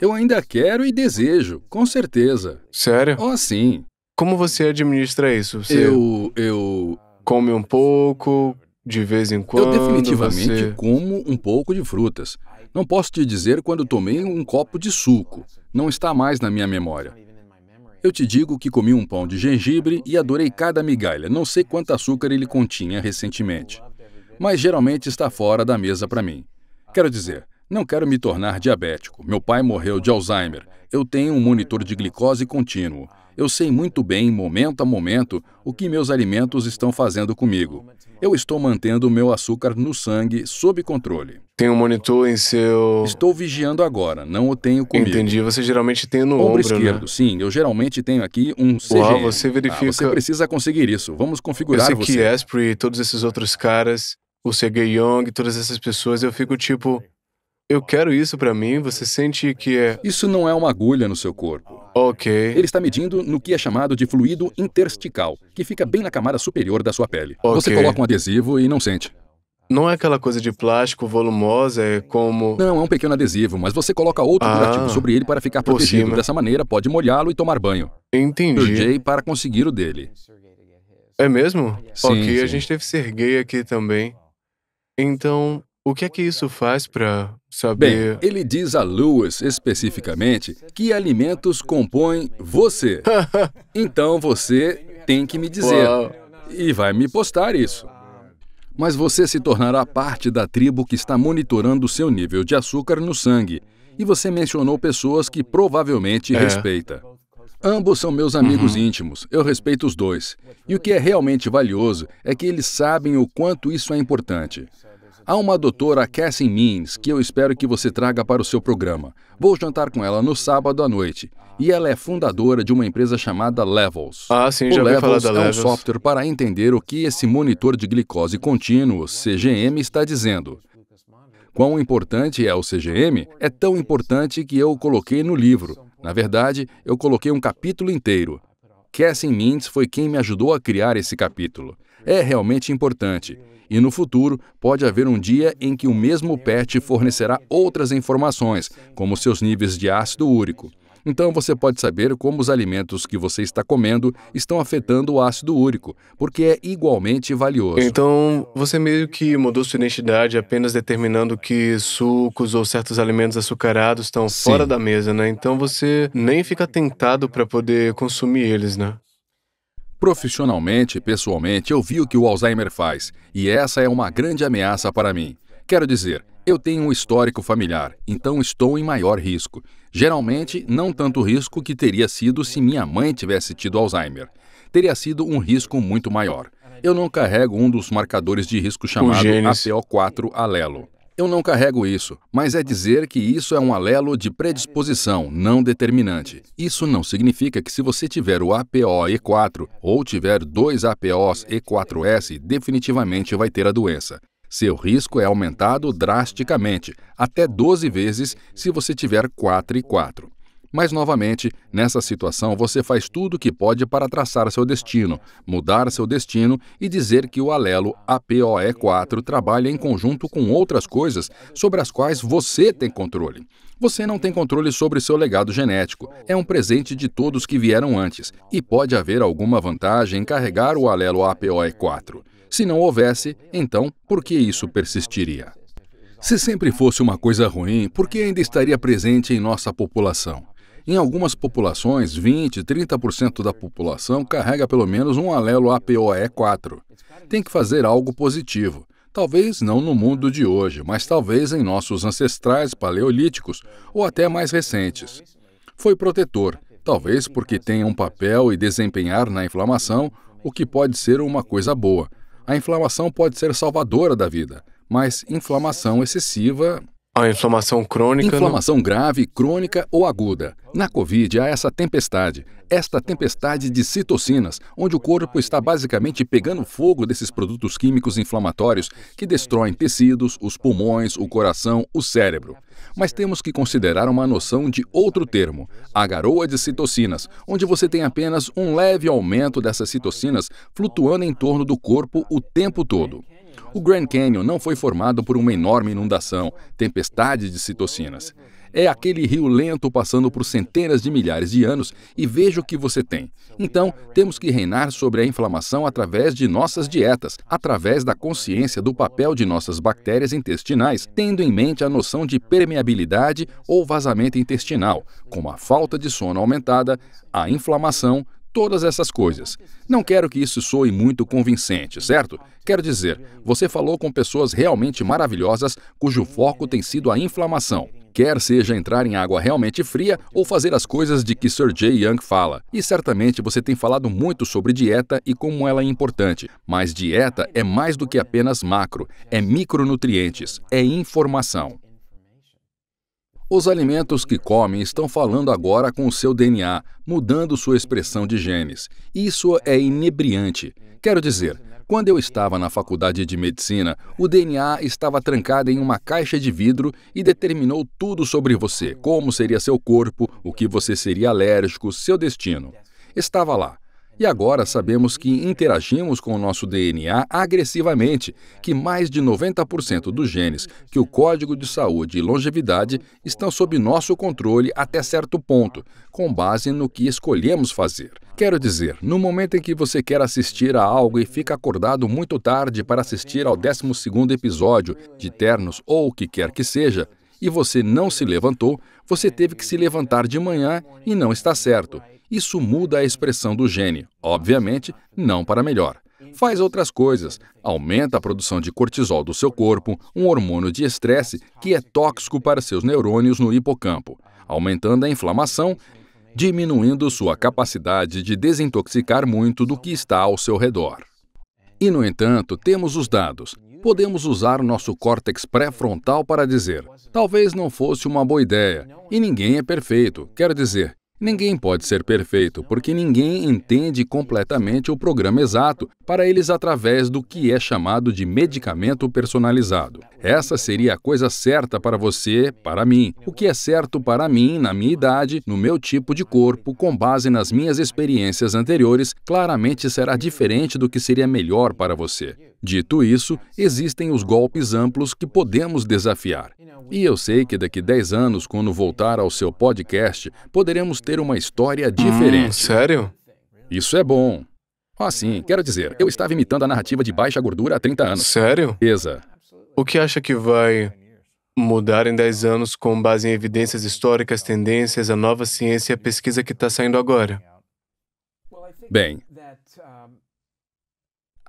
Eu ainda quero e desejo, com certeza. Sério? Oh, sim. Como você administra isso? Você... Eu. Eu come um pouco de vez em quando. Eu definitivamente você... como um pouco de frutas. Não posso te dizer quando tomei um copo de suco. Não está mais na minha memória. Eu te digo que comi um pão de gengibre e adorei cada migalha. Não sei quanto açúcar ele continha recentemente. Mas geralmente está fora da mesa para mim. Quero dizer, não quero me tornar diabético. Meu pai morreu de Alzheimer. Eu tenho um monitor de glicose contínuo. Eu sei muito bem, momento a momento, o que meus alimentos estão fazendo comigo. Eu estou mantendo o meu açúcar no sangue sob controle. Tem um monitor em seu. Estou vigiando agora, não o tenho comigo. Entendi, você geralmente tem no ombro, ombro né? esquerdo. Né? Sim, eu geralmente tenho aqui um CGM. Uau, ah, você verifica. Ah, você precisa conseguir isso. Vamos configurar eu sei você. que Esprit e todos esses outros caras, o CG Young, todas essas pessoas, eu fico tipo, eu quero isso para mim, você sente que é. Isso não é uma agulha no seu corpo. Ok. Ele está medindo no que é chamado de fluido interstical, que fica bem na camada superior da sua pele. Okay. Você coloca um adesivo e não sente. Não é aquela coisa de plástico volumosa, é como. Não, é um pequeno adesivo, mas você coloca outro ah, curativo sobre ele para ficar protegido. Dessa maneira, pode molhá-lo e tomar banho. Entendi. Jay para conseguir o dele. É mesmo? Sim, ok, sim. a gente teve Sergei aqui também. Então, o que é que isso faz para saber? Bem, ele diz a Lewis especificamente que alimentos compõem você. então você tem que me dizer. Uau. E vai me postar isso. Mas você se tornará parte da tribo que está monitorando seu nível de açúcar no sangue. E você mencionou pessoas que provavelmente é. respeita. Ambos são meus amigos uhum. íntimos, eu respeito os dois. E o que é realmente valioso é que eles sabem o quanto isso é importante. Há uma doutora Cassie Means que eu espero que você traga para o seu programa. Vou jantar com ela no sábado à noite. E ela é fundadora de uma empresa chamada Levels. Ah, sim, o já Levels falar da é um software para entender o que esse monitor de glicose contínuo, CGM, está dizendo. Quão importante é o CGM? É tão importante que eu o coloquei no livro. Na verdade, eu coloquei um capítulo inteiro. Cassie Means foi quem me ajudou a criar esse capítulo. É realmente importante e no futuro pode haver um dia em que o mesmo PET fornecerá outras informações, como seus níveis de ácido úrico. Então você pode saber como os alimentos que você está comendo estão afetando o ácido úrico, porque é igualmente valioso. Então você meio que mudou sua identidade apenas determinando que sucos ou certos alimentos açucarados estão Sim. fora da mesa, né? Então você nem fica tentado para poder consumir eles, né? Profissionalmente e pessoalmente, eu vi o que o Alzheimer faz, e essa é uma grande ameaça para mim. Quero dizer, eu tenho um histórico familiar, então estou em maior risco. Geralmente, não tanto risco que teria sido se minha mãe tivesse tido Alzheimer. Teria sido um risco muito maior. Eu não carrego um dos marcadores de risco chamado APO4 alelo. Eu não carrego isso, mas é dizer que isso é um alelo de predisposição, não determinante. Isso não significa que se você tiver o APOE4 ou tiver dois APOs E4S, definitivamente vai ter a doença. Seu risco é aumentado drasticamente, até 12 vezes se você tiver 4 e 4. Mas, novamente, nessa situação você faz tudo o que pode para traçar seu destino, mudar seu destino e dizer que o alelo APOE4 trabalha em conjunto com outras coisas sobre as quais você tem controle. Você não tem controle sobre seu legado genético, é um presente de todos que vieram antes, e pode haver alguma vantagem em carregar o alelo APOE4. Se não houvesse, então por que isso persistiria? Se sempre fosse uma coisa ruim, por que ainda estaria presente em nossa população? Em algumas populações, 20, 30% da população carrega pelo menos um alelo APOE4. Tem que fazer algo positivo. Talvez não no mundo de hoje, mas talvez em nossos ancestrais paleolíticos ou até mais recentes. Foi protetor, talvez porque tenha um papel e desempenhar na inflamação, o que pode ser uma coisa boa. A inflamação pode ser salvadora da vida, mas inflamação excessiva a inflamação crônica. Inflamação não... grave, crônica ou aguda. Na Covid há essa tempestade, esta tempestade de citocinas, onde o corpo está basicamente pegando fogo desses produtos químicos inflamatórios que destroem tecidos, os pulmões, o coração, o cérebro. Mas temos que considerar uma noção de outro termo, a garoa de citocinas, onde você tem apenas um leve aumento dessas citocinas flutuando em torno do corpo o tempo todo. O Grand Canyon não foi formado por uma enorme inundação, tempestade de citocinas. É aquele rio lento passando por centenas de milhares de anos e veja o que você tem. Então, temos que reinar sobre a inflamação através de nossas dietas, através da consciência do papel de nossas bactérias intestinais, tendo em mente a noção de permeabilidade ou vazamento intestinal, como a falta de sono aumentada, a inflamação, todas essas coisas. Não quero que isso soe muito convincente, certo? Quero dizer, você falou com pessoas realmente maravilhosas cujo foco tem sido a inflamação. Quer seja entrar em água realmente fria ou fazer as coisas de que Sir Jay Young fala. E certamente você tem falado muito sobre dieta e como ela é importante. Mas dieta é mais do que apenas macro, é micronutrientes, é informação. Os alimentos que comem estão falando agora com o seu DNA, mudando sua expressão de genes. Isso é inebriante. Quero dizer, quando eu estava na faculdade de medicina, o DNA estava trancado em uma caixa de vidro e determinou tudo sobre você: como seria seu corpo, o que você seria alérgico, seu destino. Estava lá. E agora sabemos que interagimos com o nosso DNA agressivamente, que mais de 90% dos genes que o Código de Saúde e Longevidade estão sob nosso controle até certo ponto, com base no que escolhemos fazer. Quero dizer, no momento em que você quer assistir a algo e fica acordado muito tarde para assistir ao 12º episódio de Ternos ou o que quer que seja, e você não se levantou, você teve que se levantar de manhã e não está certo. Isso muda a expressão do gene, obviamente, não para melhor. Faz outras coisas, aumenta a produção de cortisol do seu corpo, um hormônio de estresse que é tóxico para seus neurônios no hipocampo, aumentando a inflamação, diminuindo sua capacidade de desintoxicar muito do que está ao seu redor. E, no entanto, temos os dados podemos usar o nosso córtex pré-frontal para dizer: talvez não fosse uma boa ideia, e ninguém é perfeito. Quero dizer, ninguém pode ser perfeito, porque ninguém entende completamente o programa exato para eles através do que é chamado de medicamento personalizado. Essa seria a coisa certa para você, para mim. O que é certo para mim, na minha idade, no meu tipo de corpo, com base nas minhas experiências anteriores, claramente será diferente do que seria melhor para você. Dito isso, existem os golpes amplos que podemos desafiar. E eu sei que daqui 10 anos, quando voltar ao seu podcast, poderemos ter uma história hum, diferente. Hum, sério? Isso é bom. Ah, sim, quero dizer, eu estava imitando a narrativa de baixa gordura há 30 anos. Sério? Exa. O que acha que vai mudar em 10 anos com base em evidências históricas, tendências, a nova ciência e a pesquisa que está saindo agora? Bem,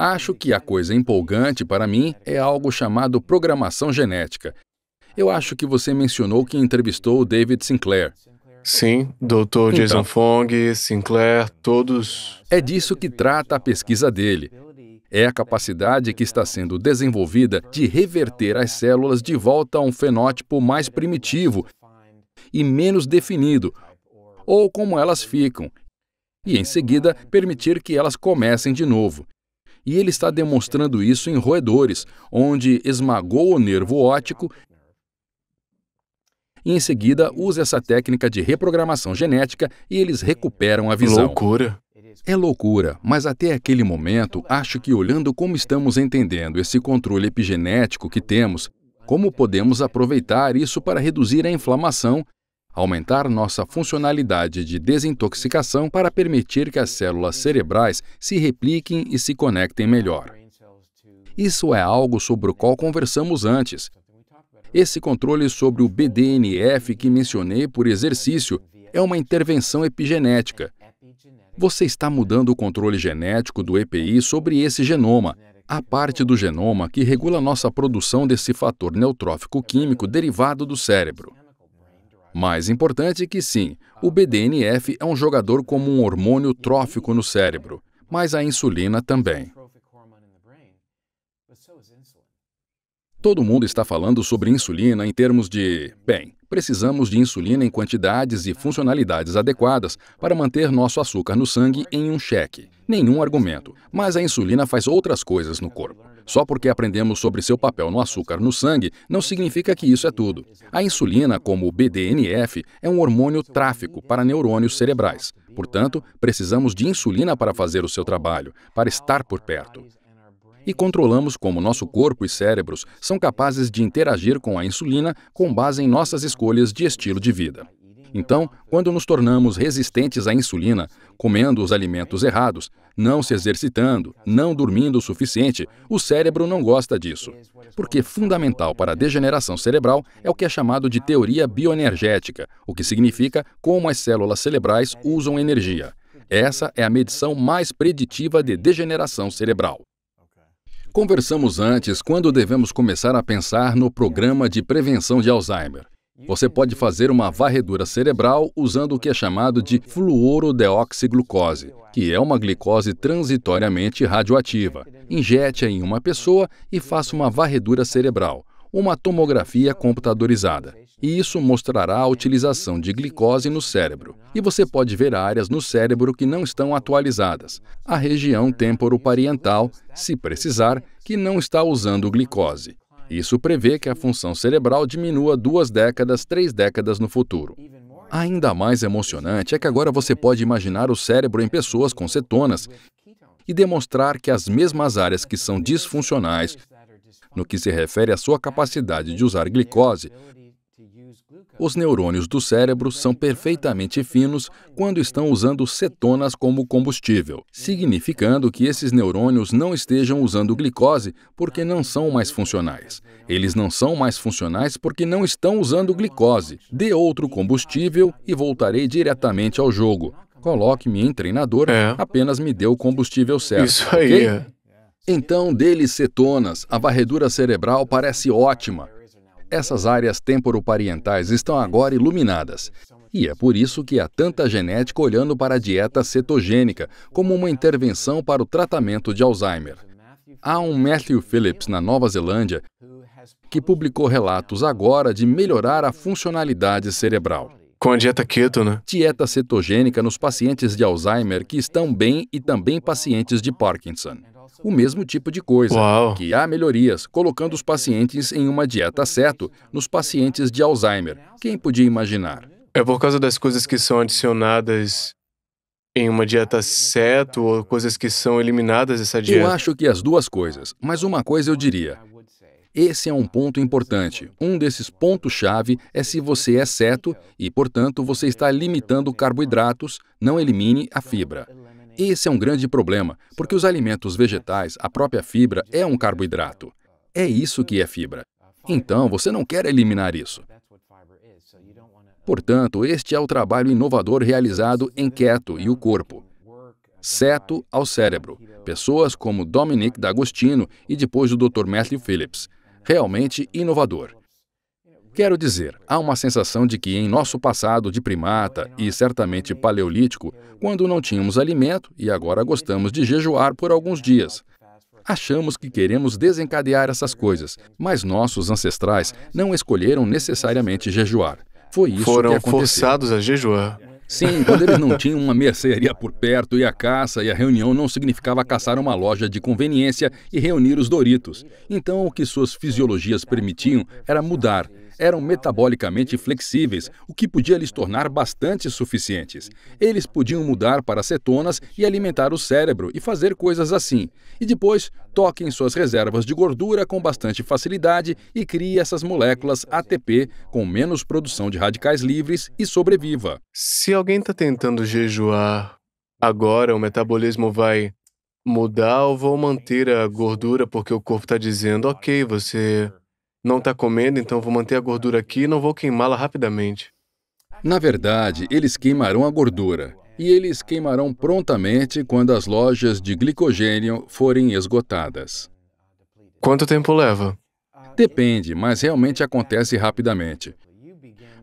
Acho que a coisa empolgante para mim é algo chamado programação genética. Eu acho que você mencionou que entrevistou o David Sinclair. Sim, Dr. Então. Jason então, Fong, Sinclair, todos. É disso que trata a pesquisa dele. É a capacidade que está sendo desenvolvida de reverter as células de volta a um fenótipo mais primitivo e menos definido, ou como elas ficam, e em seguida permitir que elas comecem de novo e ele está demonstrando isso em roedores, onde esmagou o nervo óptico e em seguida usa essa técnica de reprogramação genética e eles recuperam a visão. Loucura. É loucura, mas até aquele momento acho que olhando como estamos entendendo esse controle epigenético que temos, como podemos aproveitar isso para reduzir a inflamação aumentar nossa funcionalidade de desintoxicação para permitir que as células cerebrais se repliquem e se conectem melhor. Isso é algo sobre o qual conversamos antes. Esse controle sobre o BDNF que mencionei por exercício é uma intervenção epigenética. Você está mudando o controle genético do EPI sobre esse genoma, a parte do genoma que regula nossa produção desse fator neutrófico químico derivado do cérebro. Mais importante que sim, o BDNF é um jogador como um hormônio trófico no cérebro, mas a insulina também. Todo mundo está falando sobre insulina em termos de, bem, precisamos de insulina em quantidades e funcionalidades adequadas para manter nosso açúcar no sangue em um cheque. Nenhum argumento, mas a insulina faz outras coisas no corpo. Só porque aprendemos sobre seu papel no açúcar no sangue, não significa que isso é tudo. A insulina, como o BDNF, é um hormônio tráfico para neurônios cerebrais. Portanto, precisamos de insulina para fazer o seu trabalho, para estar por perto. E controlamos como nosso corpo e cérebros são capazes de interagir com a insulina com base em nossas escolhas de estilo de vida. Então, quando nos tornamos resistentes à insulina, comendo os alimentos errados, não se exercitando, não dormindo o suficiente, o cérebro não gosta disso. Porque fundamental para a degeneração cerebral é o que é chamado de teoria bioenergética, o que significa como as células cerebrais usam energia. Essa é a medição mais preditiva de degeneração cerebral. Conversamos antes quando devemos começar a pensar no programa de prevenção de Alzheimer. Você pode fazer uma varredura cerebral usando o que é chamado de fluorodeoxiglucose, que é uma glicose transitoriamente radioativa. Injete-a em uma pessoa e faça uma varredura cerebral, uma tomografia computadorizada. E isso mostrará a utilização de glicose no cérebro. E você pode ver áreas no cérebro que não estão atualizadas, a região temporoparietal, se precisar, que não está usando glicose. Isso prevê que a função cerebral diminua duas décadas, três décadas no futuro. Ainda mais emocionante é que agora você pode imaginar o cérebro em pessoas com cetonas e demonstrar que as mesmas áreas que são disfuncionais no que se refere à sua capacidade de usar glicose os neurônios do cérebro são perfeitamente finos quando estão usando cetonas como combustível, significando que esses neurônios não estejam usando glicose porque não são mais funcionais. Eles não são mais funcionais porque não estão usando glicose. Dê outro combustível e voltarei diretamente ao jogo. Coloque-me em treinador, é. apenas me dê o combustível certo. Isso aí. Okay? Então, deles cetonas, a varredura cerebral parece ótima. Essas áreas temporoparientais estão agora iluminadas. E é por isso que há tanta genética olhando para a dieta cetogênica como uma intervenção para o tratamento de Alzheimer. Há um Matthew Phillips na Nova Zelândia que publicou relatos agora de melhorar a funcionalidade cerebral. Com a dieta keto, né? Dieta cetogênica nos pacientes de Alzheimer que estão bem e também pacientes de Parkinson o mesmo tipo de coisa, Uau. que há melhorias, colocando os pacientes em uma dieta certo nos pacientes de Alzheimer. Quem podia imaginar? É por causa das coisas que são adicionadas em uma dieta certo ou coisas que são eliminadas dessa dieta? Eu acho que as duas coisas, mas uma coisa eu diria. Esse é um ponto importante. Um desses pontos-chave é se você é certo e, portanto, você está limitando carboidratos, não elimine a fibra. Né? Esse é um grande problema, porque os alimentos vegetais, a própria fibra é um carboidrato. É isso que é fibra. Então, você não quer eliminar isso. Portanto, este é o trabalho inovador realizado em Keto e o Corpo. Seto ao cérebro. Pessoas como Dominic D'Agostino e depois o Dr. Matthew Phillips. Realmente inovador. Quero dizer, há uma sensação de que em nosso passado de primata e certamente paleolítico, quando não tínhamos alimento e agora gostamos de jejuar por alguns dias, Achamos que queremos desencadear essas coisas, mas nossos ancestrais não escolheram necessariamente jejuar. Foi isso Foram que aconteceu. forçados a jejuar. Sim, quando eles não tinham uma mercearia por perto e a caça e a reunião não significava caçar uma loja de conveniência e reunir os Doritos. Então, o que suas fisiologias permitiam era mudar, eram metabolicamente flexíveis, o que podia lhes tornar bastante suficientes. Eles podiam mudar para cetonas e alimentar o cérebro e fazer coisas assim. E depois, toquem suas reservas de gordura com bastante facilidade e crie essas moléculas ATP com menos produção de radicais livres e sobreviva. Se alguém está tentando jejuar, agora o metabolismo vai mudar ou vou manter a gordura porque o corpo está dizendo, ok, você não está comendo, então vou manter a gordura aqui e não vou queimá-la rapidamente. Na verdade, eles queimarão a gordura. E eles queimarão prontamente quando as lojas de glicogênio forem esgotadas. Quanto tempo leva? Depende, mas realmente acontece rapidamente.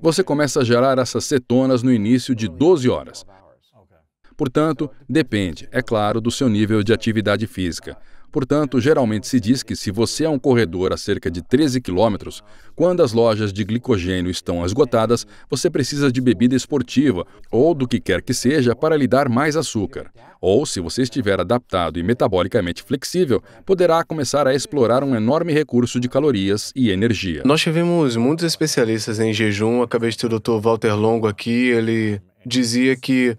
Você começa a gerar essas cetonas no início de 12 horas. Portanto, depende, é claro, do seu nível de atividade física. Portanto, geralmente se diz que se você é um corredor a cerca de 13 quilômetros, quando as lojas de glicogênio estão esgotadas, você precisa de bebida esportiva ou do que quer que seja para lhe dar mais açúcar. Ou, se você estiver adaptado e metabolicamente flexível, poderá começar a explorar um enorme recurso de calorias e energia. Nós tivemos muitos especialistas em jejum, acabei de ter o Dr. Walter Longo aqui, ele dizia que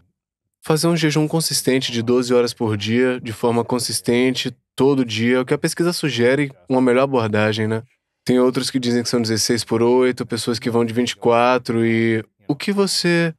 Fazer um jejum consistente de 12 horas por dia, de forma consistente, todo dia, o que a pesquisa sugere, uma melhor abordagem, né? Tem outros que dizem que são 16 por 8, pessoas que vão de 24 e o que você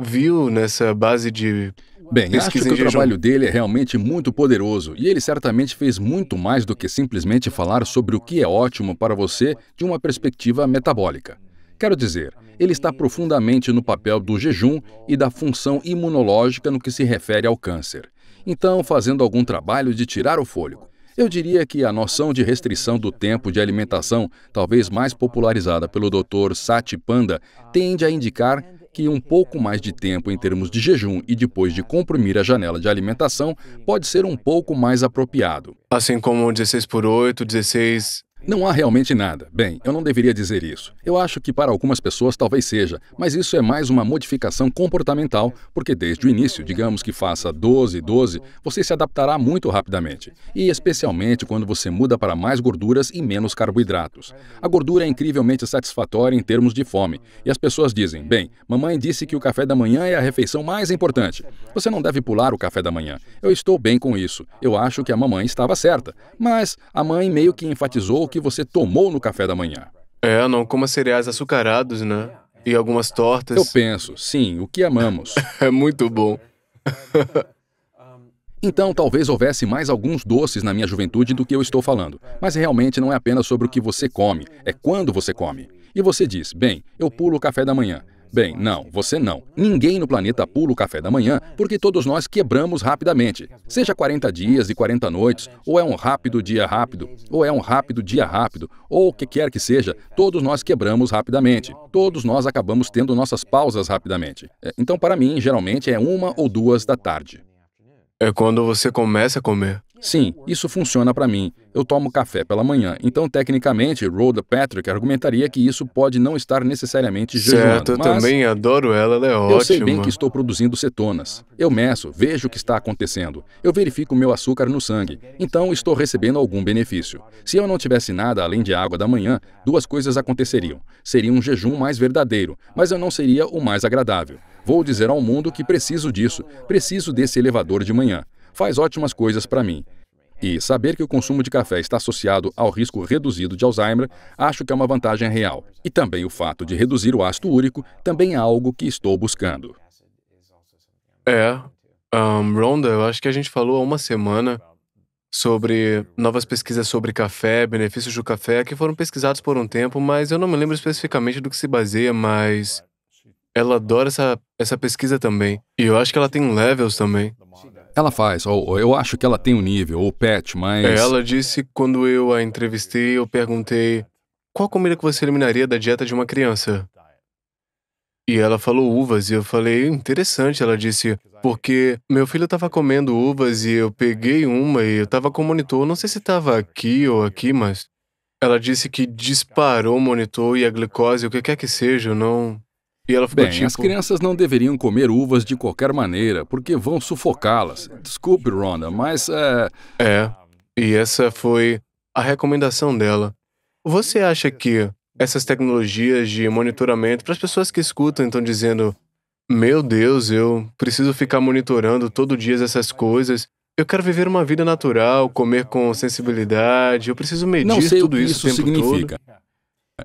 viu nessa base de Bem, pesquisa acho que o jejum? trabalho dele é realmente muito poderoso e ele certamente fez muito mais do que simplesmente falar sobre o que é ótimo para você de uma perspectiva metabólica. Quero dizer, ele está profundamente no papel do jejum e da função imunológica no que se refere ao câncer. Então, fazendo algum trabalho de tirar o fôlego. Eu diria que a noção de restrição do tempo de alimentação, talvez mais popularizada pelo Dr. Sati Panda, tende a indicar que um pouco mais de tempo em termos de jejum e depois de comprimir a janela de alimentação pode ser um pouco mais apropriado. Assim como 16 por 8, 16 não há realmente nada. Bem, eu não deveria dizer isso. Eu acho que para algumas pessoas talvez seja, mas isso é mais uma modificação comportamental, porque desde o início, digamos que faça 12, 12, você se adaptará muito rapidamente. E especialmente quando você muda para mais gorduras e menos carboidratos. A gordura é incrivelmente satisfatória em termos de fome. E as pessoas dizem, bem, mamãe disse que o café da manhã é a refeição mais importante. Você não deve pular o café da manhã. Eu estou bem com isso. Eu acho que a mamãe estava certa. Mas a mãe meio que enfatizou que que você tomou no café da manhã. É, não coma cereais açucarados, né? E algumas tortas. Eu penso, sim, o que amamos. é muito bom. Então, talvez houvesse mais alguns doces na minha juventude do que eu estou falando. Mas realmente não é apenas sobre o que você come, é quando você come. E você diz: bem, eu pulo o café da manhã, Bem, não, você não. Ninguém no planeta pula o café da manhã porque todos nós quebramos rapidamente. Seja 40 dias e 40 noites, ou é um rápido dia rápido, ou é um rápido dia rápido, ou o que quer que seja, todos nós quebramos rapidamente. Todos nós acabamos tendo nossas pausas rapidamente. É, então, para mim, geralmente é uma ou duas da tarde. É quando você começa a comer. Sim, isso funciona para mim. Eu tomo café pela manhã. Então, tecnicamente, Rhoda Patrick argumentaria que isso pode não estar necessariamente jejuando. Certo, eu também adoro ela, ela é ótima. Eu sei bem que estou produzindo cetonas. Eu meço, vejo o que está acontecendo. Eu verifico meu açúcar no sangue. Então, estou recebendo algum benefício. Se eu não tivesse nada além de água da manhã, duas coisas aconteceriam. Seria um jejum mais verdadeiro, mas eu não seria o mais agradável. Vou dizer ao mundo que preciso disso, preciso desse elevador de manhã faz ótimas coisas para mim. E saber que o consumo de café está associado ao risco reduzido de Alzheimer, acho que é uma vantagem real. E também o fato de reduzir o ácido úrico também é algo que estou buscando. É. Um, Rhonda, eu acho que a gente falou há uma semana sobre novas pesquisas sobre café, benefícios do café, que foram pesquisados por um tempo, mas eu não me lembro especificamente do que se baseia, mas ela adora essa, essa pesquisa também. E eu acho que ela tem levels também. Ela faz, ou eu acho que ela tem um nível, ou pet, mas. É, ela disse quando eu a entrevistei, eu perguntei qual comida que você eliminaria da dieta de uma criança? E ela falou uvas, e eu falei, interessante. Ela disse, porque meu filho estava comendo uvas e eu peguei uma e eu estava com o monitor, não sei se estava aqui ou aqui, mas. Ela disse que disparou o monitor e a glicose, o que quer que seja, não. E ela ficou Bem, tipo... as crianças não deveriam comer uvas de qualquer maneira, porque vão sufocá-las. Desculpe, Rhonda, mas é... É, e essa foi a recomendação dela. Você acha que essas tecnologias de monitoramento, para as pessoas que escutam, estão dizendo: Meu Deus, eu preciso ficar monitorando todo dia essas coisas. Eu quero viver uma vida natural, comer com sensibilidade, eu preciso medir Não sei tudo o que isso, isso significa. Todo.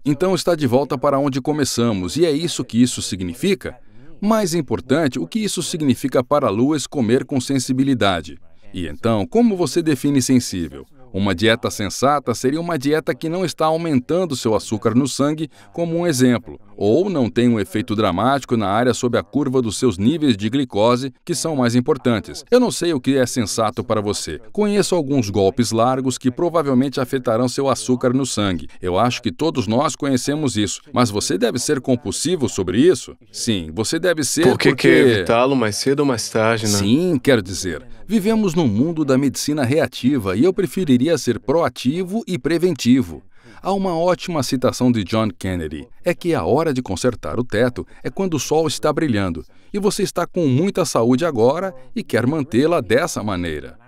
Então está de volta para onde começamos, e é isso que isso significa? Mais importante, o que isso significa para Lewis comer com sensibilidade? E então, como você define sensível? Uma dieta sensata seria uma dieta que não está aumentando seu açúcar no sangue, como um exemplo, ou não tem um efeito dramático na área sob a curva dos seus níveis de glicose, que são mais importantes. Eu não sei o que é sensato para você. Conheço alguns golpes largos que provavelmente afetarão seu açúcar no sangue. Eu acho que todos nós conhecemos isso, mas você deve ser compulsivo sobre isso? Sim, você deve ser. Por que porque... evitá-lo mais cedo ou mais tarde, né? Sim, quero dizer. Vivemos num mundo da medicina reativa e eu preferiria deveria ser proativo e preventivo. Há uma ótima citação de John Kennedy: é que é a hora de consertar o teto é quando o sol está brilhando e você está com muita saúde agora e quer mantê-la dessa maneira.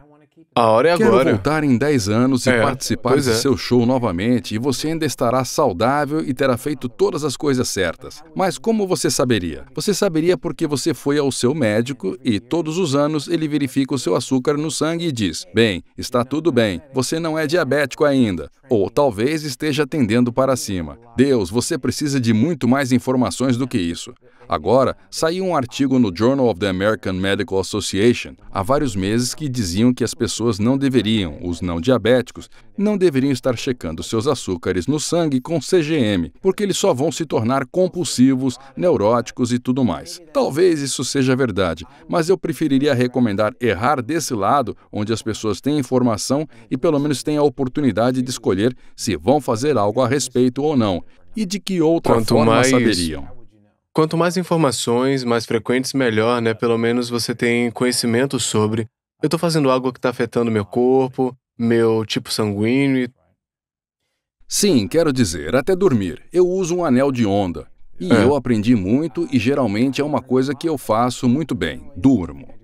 A hora é Quero agora. voltar em 10 anos e é, participar de é. seu show novamente e você ainda estará saudável e terá feito todas as coisas certas. Mas como você saberia? Você saberia porque você foi ao seu médico e todos os anos ele verifica o seu açúcar no sangue e diz: "Bem, está tudo bem. Você não é diabético ainda ou talvez esteja tendendo para cima. Deus, você precisa de muito mais informações do que isso. Agora, saiu um artigo no Journal of the American Medical Association há vários meses que diziam que as pessoas não deveriam, os não diabéticos, não deveriam estar checando seus açúcares no sangue com CGM, porque eles só vão se tornar compulsivos, neuróticos e tudo mais. Talvez isso seja verdade, mas eu preferiria recomendar errar desse lado, onde as pessoas têm informação e pelo menos têm a oportunidade de escolher se vão fazer algo a respeito ou não, e de que outra Quanto forma mais... saberiam. Quanto mais informações, mais frequentes, melhor, né? Pelo menos você tem conhecimento sobre. Eu estou fazendo algo que está afetando meu corpo, meu tipo sanguíneo. E... Sim, quero dizer, até dormir. Eu uso um anel de onda. E é. eu aprendi muito e geralmente é uma coisa que eu faço muito bem: durmo.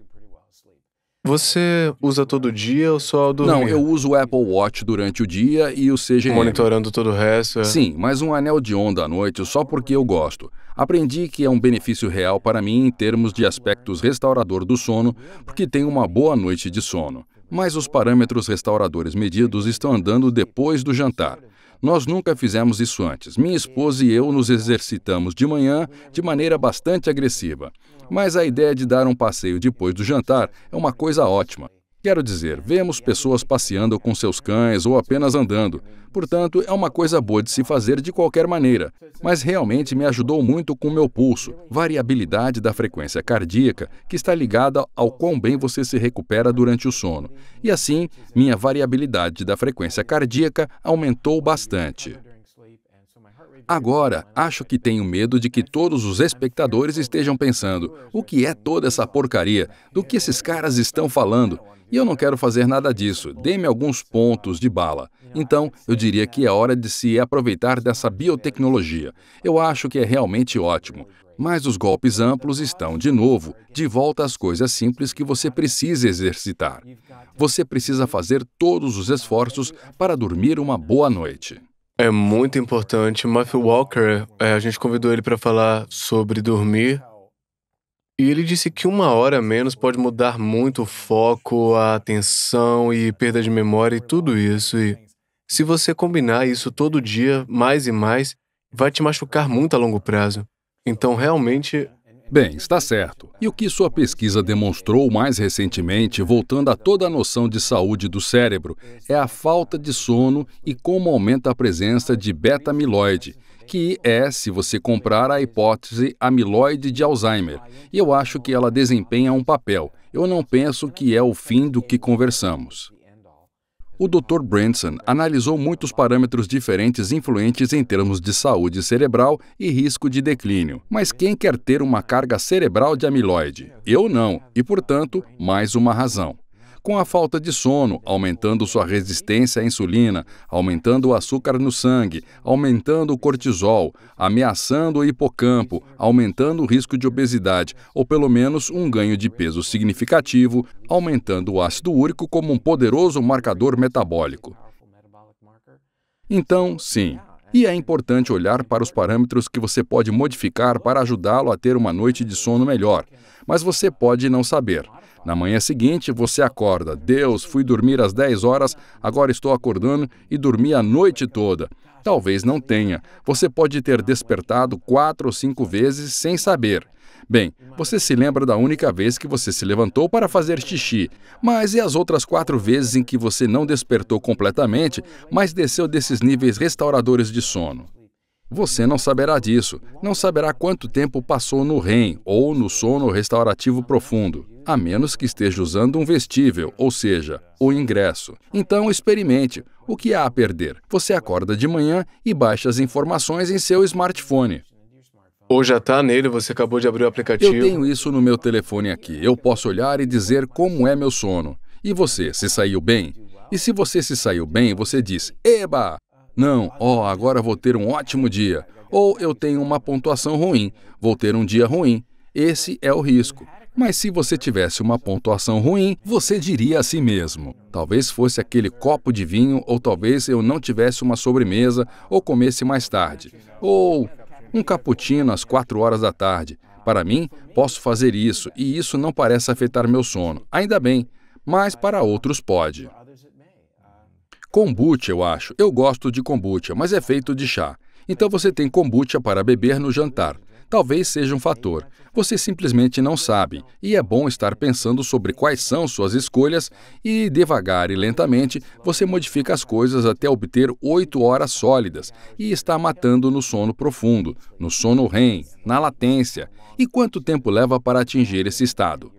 Você usa todo dia ou só do. Não, eu uso o Apple Watch durante o dia e o CGM. Tá monitorando todo o resto. É... Sim, mas um anel de onda à noite só porque eu gosto. Aprendi que é um benefício real para mim em termos de aspectos restaurador do sono, porque tenho uma boa noite de sono. Mas os parâmetros restauradores medidos estão andando depois do jantar. Nós nunca fizemos isso antes. Minha esposa e eu nos exercitamos de manhã de maneira bastante agressiva. Mas a ideia de dar um passeio depois do jantar é uma coisa ótima. Quero dizer, vemos pessoas passeando com seus cães ou apenas andando. Portanto, é uma coisa boa de se fazer de qualquer maneira. Mas realmente me ajudou muito com meu pulso, variabilidade da frequência cardíaca, que está ligada ao quão bem você se recupera durante o sono. E assim, minha variabilidade da frequência cardíaca aumentou bastante. Agora, acho que tenho medo de que todos os espectadores estejam pensando: o que é toda essa porcaria? Do que esses caras estão falando? E eu não quero fazer nada disso, dê-me alguns pontos de bala. Então, eu diria que é hora de se aproveitar dessa biotecnologia. Eu acho que é realmente ótimo. Mas os golpes amplos estão, de novo, de volta às coisas simples que você precisa exercitar. Você precisa fazer todos os esforços para dormir uma boa noite é muito importante. Matthew Walker, é, a gente convidou ele para falar sobre dormir. E ele disse que uma hora a menos pode mudar muito o foco, a atenção e perda de memória e tudo isso. E se você combinar isso todo dia, mais e mais, vai te machucar muito a longo prazo. Então, realmente, Bem, está certo. E o que sua pesquisa demonstrou mais recentemente, voltando a toda a noção de saúde do cérebro, é a falta de sono e como aumenta a presença de beta-amiloide, que é, se você comprar a hipótese amiloide de Alzheimer. E eu acho que ela desempenha um papel. Eu não penso que é o fim do que conversamos. O Dr. Branson analisou muitos parâmetros diferentes influentes em termos de saúde cerebral e risco de declínio. Mas quem quer ter uma carga cerebral de amiloide? Eu não, e portanto, mais uma razão com a falta de sono, aumentando sua resistência à insulina, aumentando o açúcar no sangue, aumentando o cortisol, ameaçando o hipocampo, aumentando o risco de obesidade ou pelo menos um ganho de peso significativo, aumentando o ácido úrico como um poderoso marcador metabólico. Então, sim, e é importante olhar para os parâmetros que você pode modificar para ajudá-lo a ter uma noite de sono melhor, mas você pode não saber. Na manhã seguinte, você acorda. Deus, fui dormir às 10 horas, agora estou acordando e dormi a noite toda. Talvez não tenha. Você pode ter despertado quatro ou cinco vezes sem saber. Bem, você se lembra da única vez que você se levantou para fazer xixi, mas e as outras quatro vezes em que você não despertou completamente, mas desceu desses níveis restauradores de sono? Você não saberá disso, não saberá quanto tempo passou no REM ou no sono restaurativo profundo a menos que esteja usando um vestível, ou seja, o ingresso. Então experimente. O que há a perder? Você acorda de manhã e baixa as informações em seu smartphone. Ou já está nele, você acabou de abrir o aplicativo. Eu tenho isso no meu telefone aqui. Eu posso olhar e dizer como é meu sono. E você, se saiu bem? E se você se saiu bem, você diz: Eba! Não, ó, oh, agora vou ter um ótimo dia. Ou eu tenho uma pontuação ruim, vou ter um dia ruim. Esse é o risco. Mas se você tivesse uma pontuação ruim, você diria a si mesmo: talvez fosse aquele copo de vinho, ou talvez eu não tivesse uma sobremesa, ou comesse mais tarde, ou um cappuccino às quatro horas da tarde. Para mim, posso fazer isso e isso não parece afetar meu sono. Ainda bem, mas para outros pode. Kombucha, eu acho. Eu gosto de kombucha, mas é feito de chá. Então você tem kombucha para beber no jantar talvez seja um fator. Você simplesmente não sabe, e é bom estar pensando sobre quais são suas escolhas e, devagar e lentamente, você modifica as coisas até obter oito horas sólidas e está matando no sono profundo, no sono REM, na latência. E quanto tempo leva para atingir esse estado?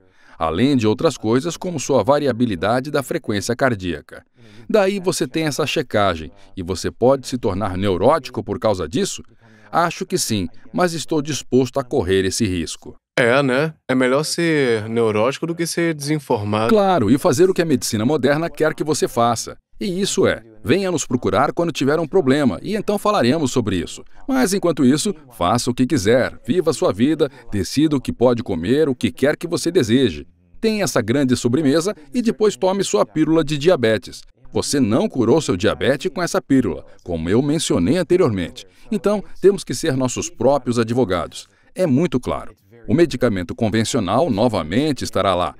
além de outras coisas como sua variabilidade da frequência cardíaca. Daí você tem essa checagem, e você pode se tornar neurótico por causa disso? Acho que sim, mas estou disposto a correr esse risco. É, né? É melhor ser neurótico do que ser desinformado. Claro, e fazer o que a medicina moderna quer que você faça. E isso é, venha nos procurar quando tiver um problema e então falaremos sobre isso. Mas enquanto isso, faça o que quiser, viva a sua vida, decida o que pode comer, o que quer que você deseje. Tenha essa grande sobremesa e depois tome sua pílula de diabetes. Você não curou seu diabetes com essa pílula, como eu mencionei anteriormente. Então, temos que ser nossos próprios advogados. É muito claro. O medicamento convencional novamente estará lá.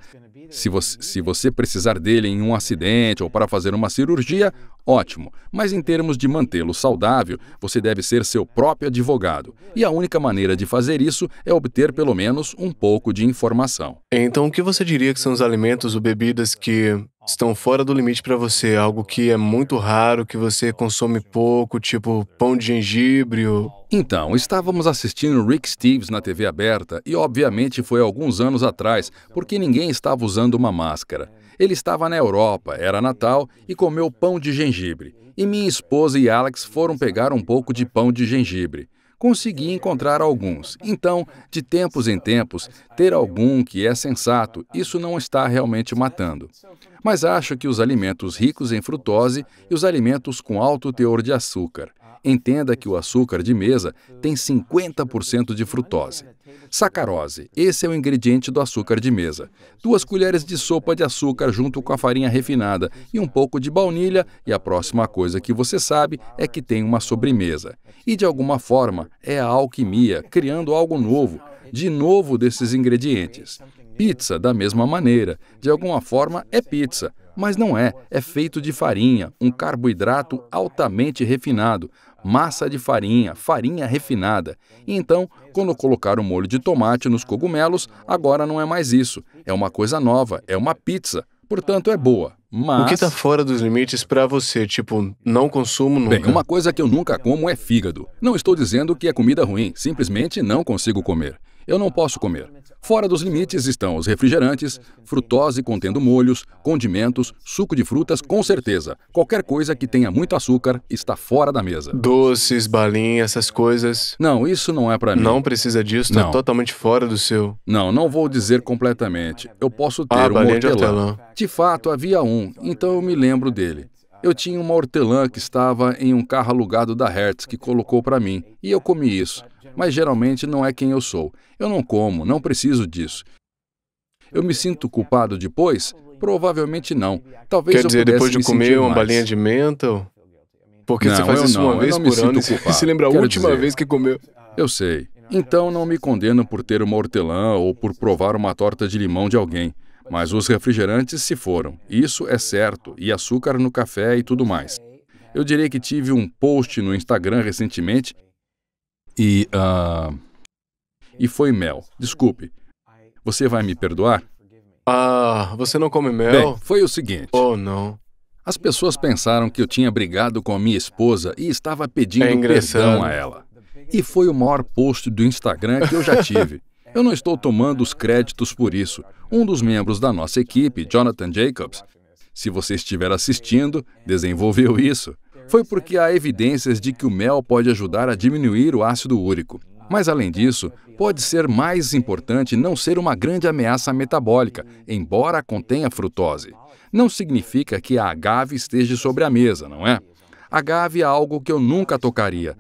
Se você, se você precisar dele em um acidente ou para fazer uma cirurgia, Ótimo, mas em termos de mantê-lo saudável, você deve ser seu próprio advogado. E a única maneira de fazer isso é obter pelo menos um pouco de informação. Então, o que você diria que são os alimentos ou bebidas que estão fora do limite para você? Algo que é muito raro, que você consome pouco, tipo pão de gengibre ou então, estávamos assistindo Rick Steves na TV aberta e, obviamente, foi alguns anos atrás, porque ninguém estava usando uma máscara. Ele estava na Europa, era Natal e comeu pão de gengibre. E minha esposa e Alex foram pegar um pouco de pão de gengibre. Consegui encontrar alguns. Então, de tempos em tempos, ter algum que é sensato, isso não está realmente matando. Mas acho que os alimentos ricos em frutose e os alimentos com alto teor de açúcar. Entenda que o açúcar de mesa tem 50% de frutose. Sacarose, esse é o ingrediente do açúcar de mesa. Duas colheres de sopa de açúcar junto com a farinha refinada e um pouco de baunilha, e a próxima coisa que você sabe é que tem uma sobremesa. E de alguma forma é a alquimia, criando algo novo, de novo desses ingredientes. Pizza, da mesma maneira, de alguma forma é pizza, mas não é, é feito de farinha, um carboidrato altamente refinado, massa de farinha, farinha refinada. E então, quando colocar o molho de tomate nos cogumelos, agora não é mais isso. É uma coisa nova, é uma pizza. Portanto, é boa. Mas... O que está fora dos limites para você? Tipo, não consumo nunca? Bem, uma coisa que eu nunca como é fígado. Não estou dizendo que é comida ruim, simplesmente não consigo comer. Eu não posso comer. Fora dos limites estão os refrigerantes, frutose contendo molhos, condimentos, suco de frutas, com certeza. Qualquer coisa que tenha muito açúcar está fora da mesa. Doces, balinha, essas coisas. Não, isso não é para mim. Não precisa disso, tá não. totalmente fora do seu. Não, não vou dizer completamente. Eu posso ah, ter ah, um hortelã. De, de fato, havia um, então eu me lembro dele. Eu tinha uma hortelã que estava em um carro alugado da Hertz que colocou para mim, e eu comi isso. Mas geralmente não é quem eu sou. Eu não como, não preciso disso. Eu me sinto culpado depois? Provavelmente não. Talvez Quer dizer, depois de comer uma mais. balinha de menta? Porque não, você faz isso não, uma vez por ano e se lembra a Quero última dizer, vez que comeu. Eu sei. Então não me condeno por ter uma hortelã ou por provar uma torta de limão de alguém. Mas os refrigerantes se foram, isso é certo, e açúcar no café e tudo mais. Eu direi que tive um post no Instagram recentemente e. Uh, e foi mel. Desculpe. Você vai me perdoar? Ah, você não come mel? Bem, foi o seguinte. Oh, não. As pessoas pensaram que eu tinha brigado com a minha esposa e estava pedindo é perdão a ela. E foi o maior post do Instagram que eu já tive. Eu não estou tomando os créditos por isso. Um dos membros da nossa equipe, Jonathan Jacobs, se você estiver assistindo, desenvolveu isso. Foi porque há evidências de que o mel pode ajudar a diminuir o ácido úrico. Mas, além disso, pode ser mais importante não ser uma grande ameaça metabólica, embora contenha frutose. Não significa que a agave esteja sobre a mesa, não é? Agave é algo que eu nunca tocaria.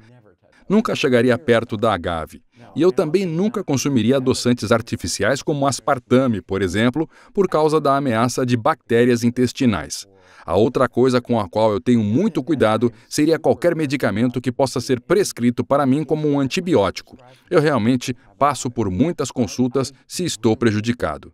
Nunca chegaria perto da agave. E eu também nunca consumiria adoçantes artificiais como aspartame, por exemplo, por causa da ameaça de bactérias intestinais. A outra coisa com a qual eu tenho muito cuidado seria qualquer medicamento que possa ser prescrito para mim como um antibiótico. Eu realmente passo por muitas consultas se estou prejudicado.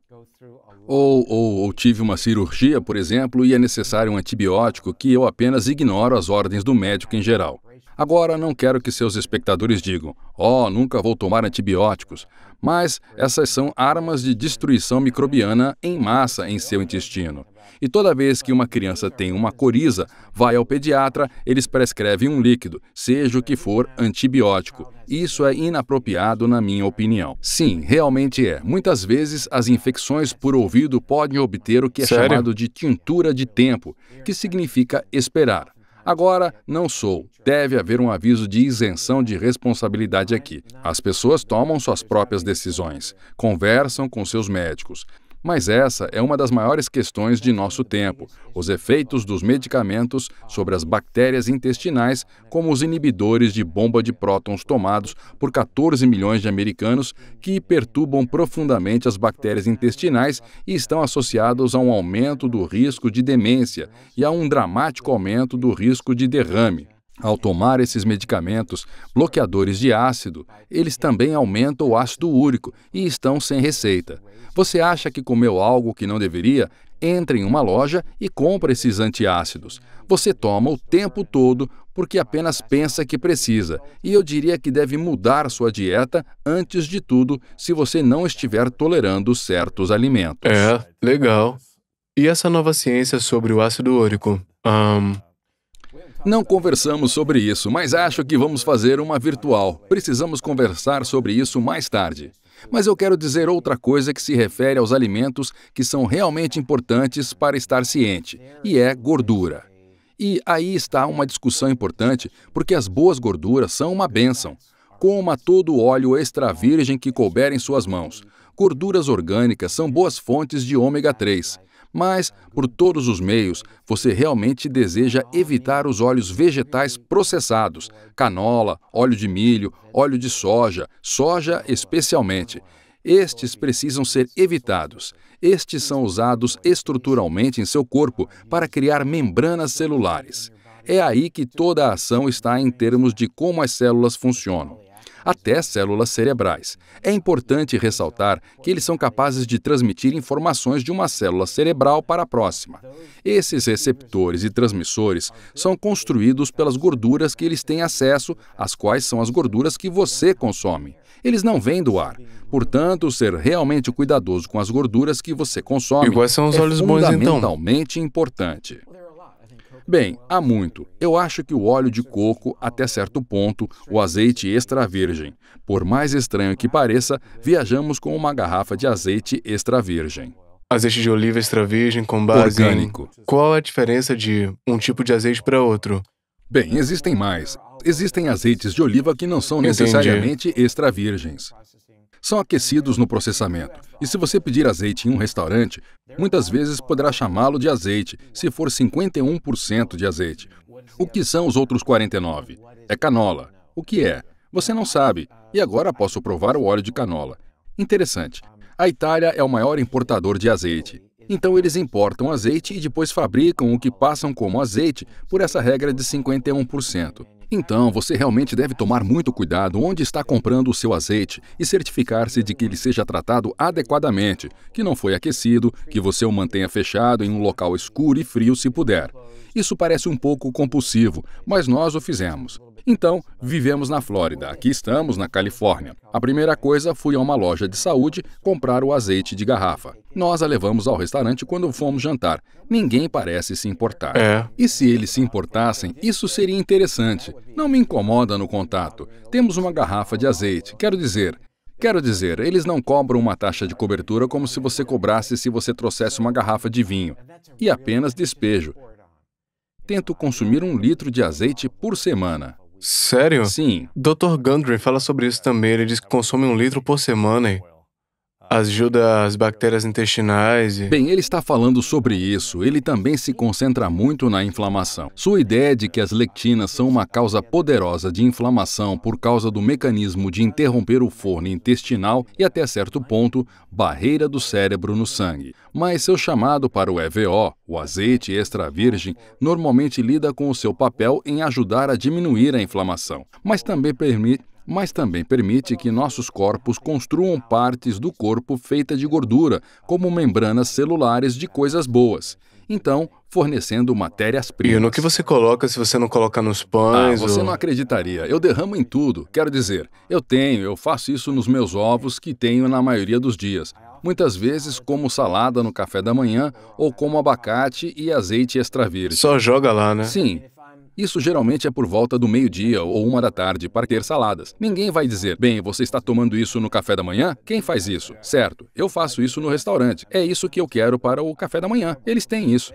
Ou, ou, ou, tive uma cirurgia, por exemplo, e é necessário um antibiótico que eu apenas ignoro as ordens do médico em geral. Agora, não quero que seus espectadores digam, oh, nunca vou tomar antibióticos, mas essas são armas de destruição microbiana em massa em seu intestino. E toda vez que uma criança tem uma coriza, vai ao pediatra, eles prescrevem um líquido, seja o que for antibiótico. Isso é inapropriado, na minha opinião. Sim, realmente é. Muitas vezes as infecções por ouvido podem obter o que é Sério? chamado de tintura de tempo, que significa esperar. Agora, não sou. Deve haver um aviso de isenção de responsabilidade aqui. As pessoas tomam suas próprias decisões, conversam com seus médicos. Mas essa é uma das maiores questões de nosso tempo: os efeitos dos medicamentos sobre as bactérias intestinais, como os inibidores de bomba de prótons tomados por 14 milhões de americanos, que perturbam profundamente as bactérias intestinais e estão associados a um aumento do risco de demência e a um dramático aumento do risco de derrame. Ao tomar esses medicamentos, bloqueadores de ácido, eles também aumentam o ácido úrico e estão sem receita. Você acha que comeu algo que não deveria? Entre em uma loja e compra esses antiácidos. Você toma o tempo todo porque apenas pensa que precisa, e eu diria que deve mudar sua dieta antes de tudo se você não estiver tolerando certos alimentos. É, legal. E essa nova ciência sobre o ácido úrico? Um, não conversamos sobre isso, mas acho que vamos fazer uma virtual. Precisamos conversar sobre isso mais tarde. Mas eu quero dizer outra coisa que se refere aos alimentos que são realmente importantes para estar ciente, e é gordura. E aí está uma discussão importante, porque as boas gorduras são uma bênção. Coma todo o óleo extra virgem que couber em suas mãos. Gorduras orgânicas são boas fontes de ômega 3. Mas, por todos os meios, você realmente deseja evitar os óleos vegetais processados, canola, óleo de milho, óleo de soja, soja especialmente. Estes precisam ser evitados. Estes são usados estruturalmente em seu corpo para criar membranas celulares. É aí que toda a ação está em termos de como as células funcionam até células cerebrais. É importante ressaltar que eles são capazes de transmitir informações de uma célula cerebral para a próxima. Esses receptores e transmissores são construídos pelas gorduras que eles têm acesso, as quais são as gorduras que você consome. Eles não vêm do ar. Portanto, ser realmente cuidadoso com as gorduras que você consome e quais são os é olhos bons, então? fundamentalmente importante. Bem, há muito. Eu acho que o óleo de coco, até certo ponto, o azeite extra virgem. Por mais estranho que pareça, viajamos com uma garrafa de azeite extra virgem. Azeite de oliva extra virgem com base orgânico. Em... Qual a diferença de um tipo de azeite para outro? Bem, existem mais. Existem azeites de oliva que não são necessariamente Entendi. extra virgens são aquecidos no processamento. E se você pedir azeite em um restaurante, muitas vezes poderá chamá-lo de azeite, se for 51% de azeite. O que são os outros 49? É canola. O que é? Você não sabe. E agora posso provar o óleo de canola. Interessante. A Itália é o maior importador de azeite. Então eles importam azeite e depois fabricam o que passam como azeite por essa regra de 51%. Então, você realmente deve tomar muito cuidado onde está comprando o seu azeite e certificar-se de que ele seja tratado adequadamente, que não foi aquecido, que você o mantenha fechado em um local escuro e frio se puder. Isso parece um pouco compulsivo, mas nós o fizemos. Então, vivemos na Flórida, aqui estamos na Califórnia. A primeira coisa fui a uma loja de saúde comprar o azeite de garrafa. Nós a levamos ao restaurante quando fomos jantar. Ninguém parece se importar. É. E se eles se importassem, isso seria interessante. Não me incomoda no contato. Temos uma garrafa de azeite. Quero dizer, Quero dizer, eles não cobram uma taxa de cobertura como se você cobrasse se você trouxesse uma garrafa de vinho. E apenas despejo. Tento consumir um litro de azeite por semana. Sério? Sim. Dr. Gundry fala sobre isso também. Ele diz que consome um litro por semana e ajuda as bactérias intestinais. E... Bem, ele está falando sobre isso. Ele também se concentra muito na inflamação. Sua ideia de que as lectinas são uma causa poderosa de inflamação por causa do mecanismo de interromper o forno intestinal e, até certo ponto, barreira do cérebro no sangue. Mas seu chamado para o EVO, o azeite extra virgem, normalmente lida com o seu papel em ajudar a diminuir a inflamação, mas também permite mas também permite que nossos corpos construam partes do corpo feita de gordura, como membranas celulares de coisas boas. Então, fornecendo matérias-primas. E no que você coloca se você não coloca nos pães? Ah, você ou... não acreditaria. Eu derramo em tudo. Quero dizer, eu tenho, eu faço isso nos meus ovos que tenho na maioria dos dias. Muitas vezes como salada no café da manhã ou como abacate e azeite extra virgem. Só joga lá, né? Sim. Isso geralmente é por volta do meio-dia ou uma da tarde para ter saladas. Ninguém vai dizer, bem, você está tomando isso no café da manhã? Quem faz isso? Certo, eu faço isso no restaurante. É isso que eu quero para o café da manhã. Eles têm isso.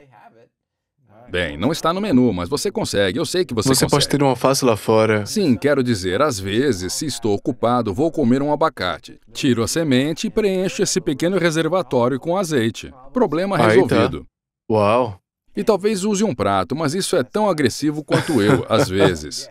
Bem, não está no menu, mas você consegue. Eu sei que você, você consegue. Você pode ter um alface lá fora. Sim, quero dizer, às vezes, se estou ocupado, vou comer um abacate. Tiro a semente e preencho esse pequeno reservatório com azeite. Problema tá. resolvido. Tá. Uau! E talvez use um prato, mas isso é tão agressivo quanto eu, às vezes.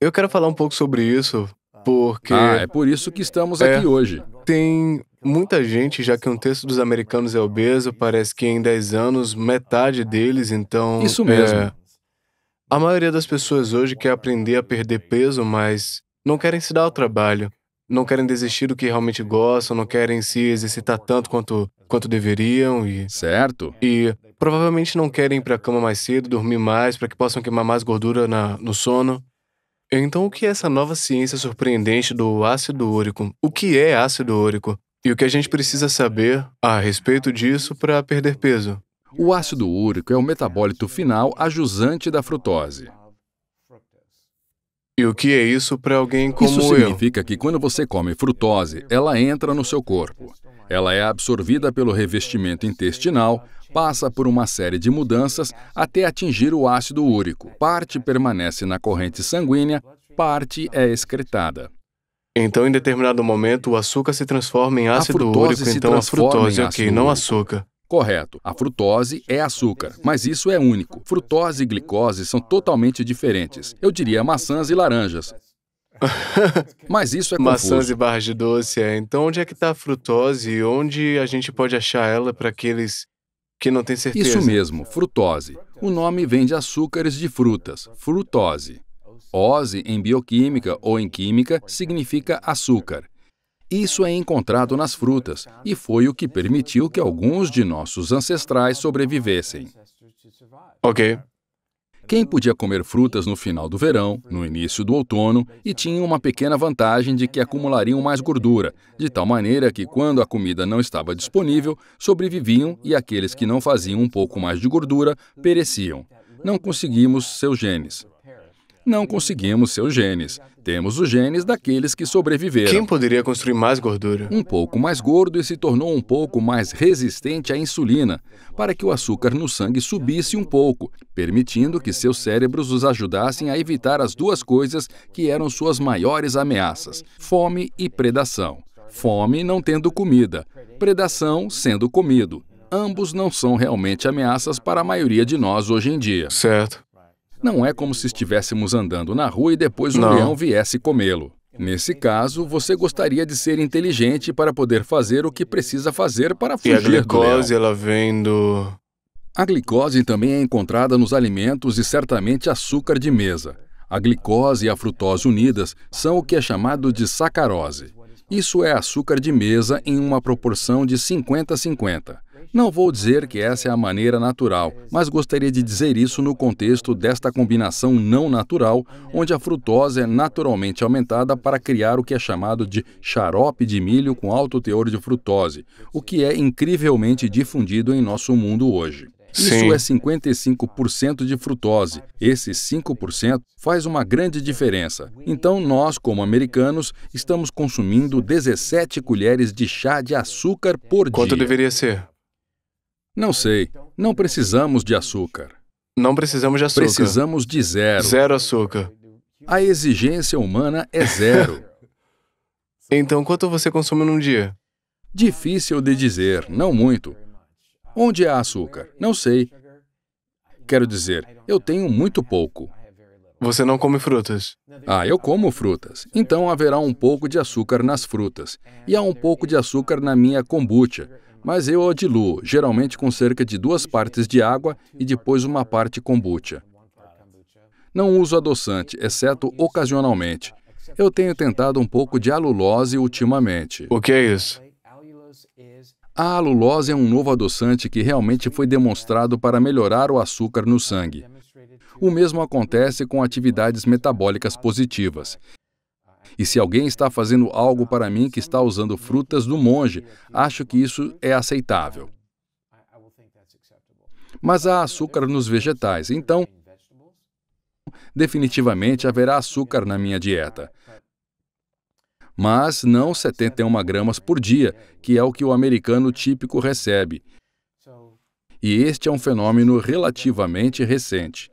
Eu quero falar um pouco sobre isso, porque. Ah, é por isso que estamos é, aqui hoje. Tem muita gente, já que um terço dos americanos é obeso, parece que em 10 anos, metade deles, então. Isso é, mesmo. É, a maioria das pessoas hoje quer aprender a perder peso, mas não querem se dar ao trabalho não querem desistir do que realmente gostam, não querem se exercitar tanto quanto, quanto deveriam e. Certo. E provavelmente não querem ir para a cama mais cedo, dormir mais, para que possam queimar mais gordura na, no sono. Então, o que é essa nova ciência surpreendente do ácido úrico? O que é ácido úrico? E o que a gente precisa saber a respeito disso para perder peso? O ácido úrico é o metabólito final ajusante da frutose. E o que é isso para alguém como isso eu? Isso significa que quando você come frutose, ela entra no seu corpo. Ela é absorvida pelo revestimento intestinal, passa por uma série de mudanças até atingir o ácido úrico. Parte permanece na corrente sanguínea, parte é excretada. Então, em determinado momento, o açúcar se transforma em ácido úrico, então a frutose, ok, não açúcar. Correto, a frutose é açúcar, mas isso é único. Frutose e glicose são totalmente diferentes. Eu diria maçãs e laranjas. Mas isso é confuso. Maçãs e barras de doce, é. Então onde é que está a frutose e onde a gente pode achar ela para aqueles que não têm certeza? Isso mesmo, frutose. O nome vem de açúcares de frutas, frutose. Ose, em bioquímica ou em química, significa açúcar. Isso é encontrado nas frutas e foi o que permitiu que alguns de nossos ancestrais sobrevivessem. Ok. Quem podia comer frutas no final do verão, no início do outono, e tinha uma pequena vantagem de que acumulariam mais gordura, de tal maneira que, quando a comida não estava disponível, sobreviviam e aqueles que não faziam um pouco mais de gordura pereciam. Não conseguimos seus genes não conseguimos seus genes. Temos os genes daqueles que sobreviveram. Quem poderia construir mais gordura? Um pouco mais gordo e se tornou um pouco mais resistente à insulina, para que o açúcar no sangue subisse um pouco, permitindo que seus cérebros os ajudassem a evitar as duas coisas que eram suas maiores ameaças: fome e predação. Fome não tendo comida, predação sendo comido ambos não são realmente ameaças para a maioria de nós hoje em dia. Certo. Não é como se estivéssemos andando na rua e depois um Não. leão viesse comê-lo. Nesse caso, você gostaria de ser inteligente para poder fazer o que precisa fazer para fugir e a glicose, ela vem do... A glicose também é encontrada nos alimentos e certamente açúcar de mesa. A glicose e a frutose unidas são o que é chamado de sacarose. Isso é açúcar de mesa em uma proporção de 50 50. Não vou dizer que essa é a maneira natural, mas gostaria de dizer isso no contexto desta combinação não natural, onde a frutose é naturalmente aumentada para criar o que é chamado de xarope de milho com alto teor de frutose, o que é incrivelmente difundido em nosso mundo hoje. Isso é 55% de frutose. Esse 5% faz uma grande diferença. Então, nós, como americanos, estamos consumindo 17 colheres de chá de açúcar por Quanto dia. Quanto deveria ser? Não sei. Não precisamos de açúcar. Não precisamos de açúcar. Precisamos de zero. Zero açúcar. A exigência humana é zero. então, quanto você consome num dia? Difícil de dizer, não muito. Onde há açúcar? Não sei. Quero dizer, eu tenho muito pouco. Você não come frutas? Ah, eu como frutas. Então haverá um pouco de açúcar nas frutas. E há um pouco de açúcar na minha kombucha mas eu a diluo, geralmente com cerca de duas partes de água e depois uma parte kombucha. Não uso adoçante, exceto ocasionalmente. Eu tenho tentado um pouco de alulose ultimamente. O que é isso? A alulose é um novo adoçante que realmente foi demonstrado para melhorar o açúcar no sangue. O mesmo acontece com atividades metabólicas positivas. E se alguém está fazendo algo para mim que está usando frutas do monge, acho que isso é aceitável. Mas há açúcar nos vegetais, então definitivamente haverá açúcar na minha dieta. Mas não 71 gramas por dia, que é o que o americano típico recebe. E este é um fenômeno relativamente recente.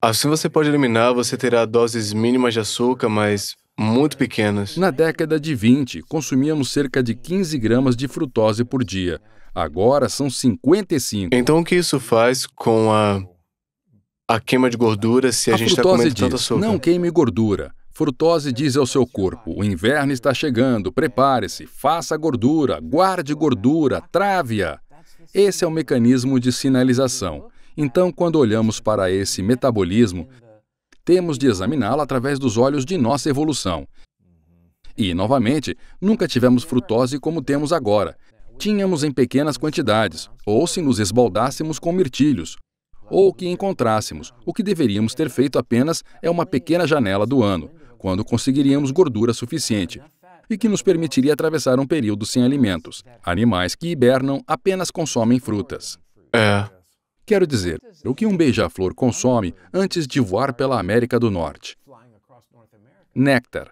Assim você pode eliminar, você terá doses mínimas de açúcar, mas muito pequenas. Na década de 20, consumíamos cerca de 15 gramas de frutose por dia. Agora são 55. Então o que isso faz com a, a queima de gordura se a, a gente está comendo diz, tanto açúcar? Não queime gordura. Frutose diz ao seu corpo: o inverno está chegando, prepare-se, faça gordura, guarde gordura, trave-a. Esse é o mecanismo de sinalização. Então, quando olhamos para esse metabolismo, temos de examiná-lo através dos olhos de nossa evolução. E, novamente, nunca tivemos frutose como temos agora. Tínhamos em pequenas quantidades, ou se nos esbaldássemos com mirtilhos, ou o que encontrássemos. O que deveríamos ter feito apenas é uma pequena janela do ano, quando conseguiríamos gordura suficiente e que nos permitiria atravessar um período sem alimentos. Animais que hibernam apenas consomem frutas. É, Quero dizer, o que um beija-flor consome antes de voar pela América do Norte? Néctar,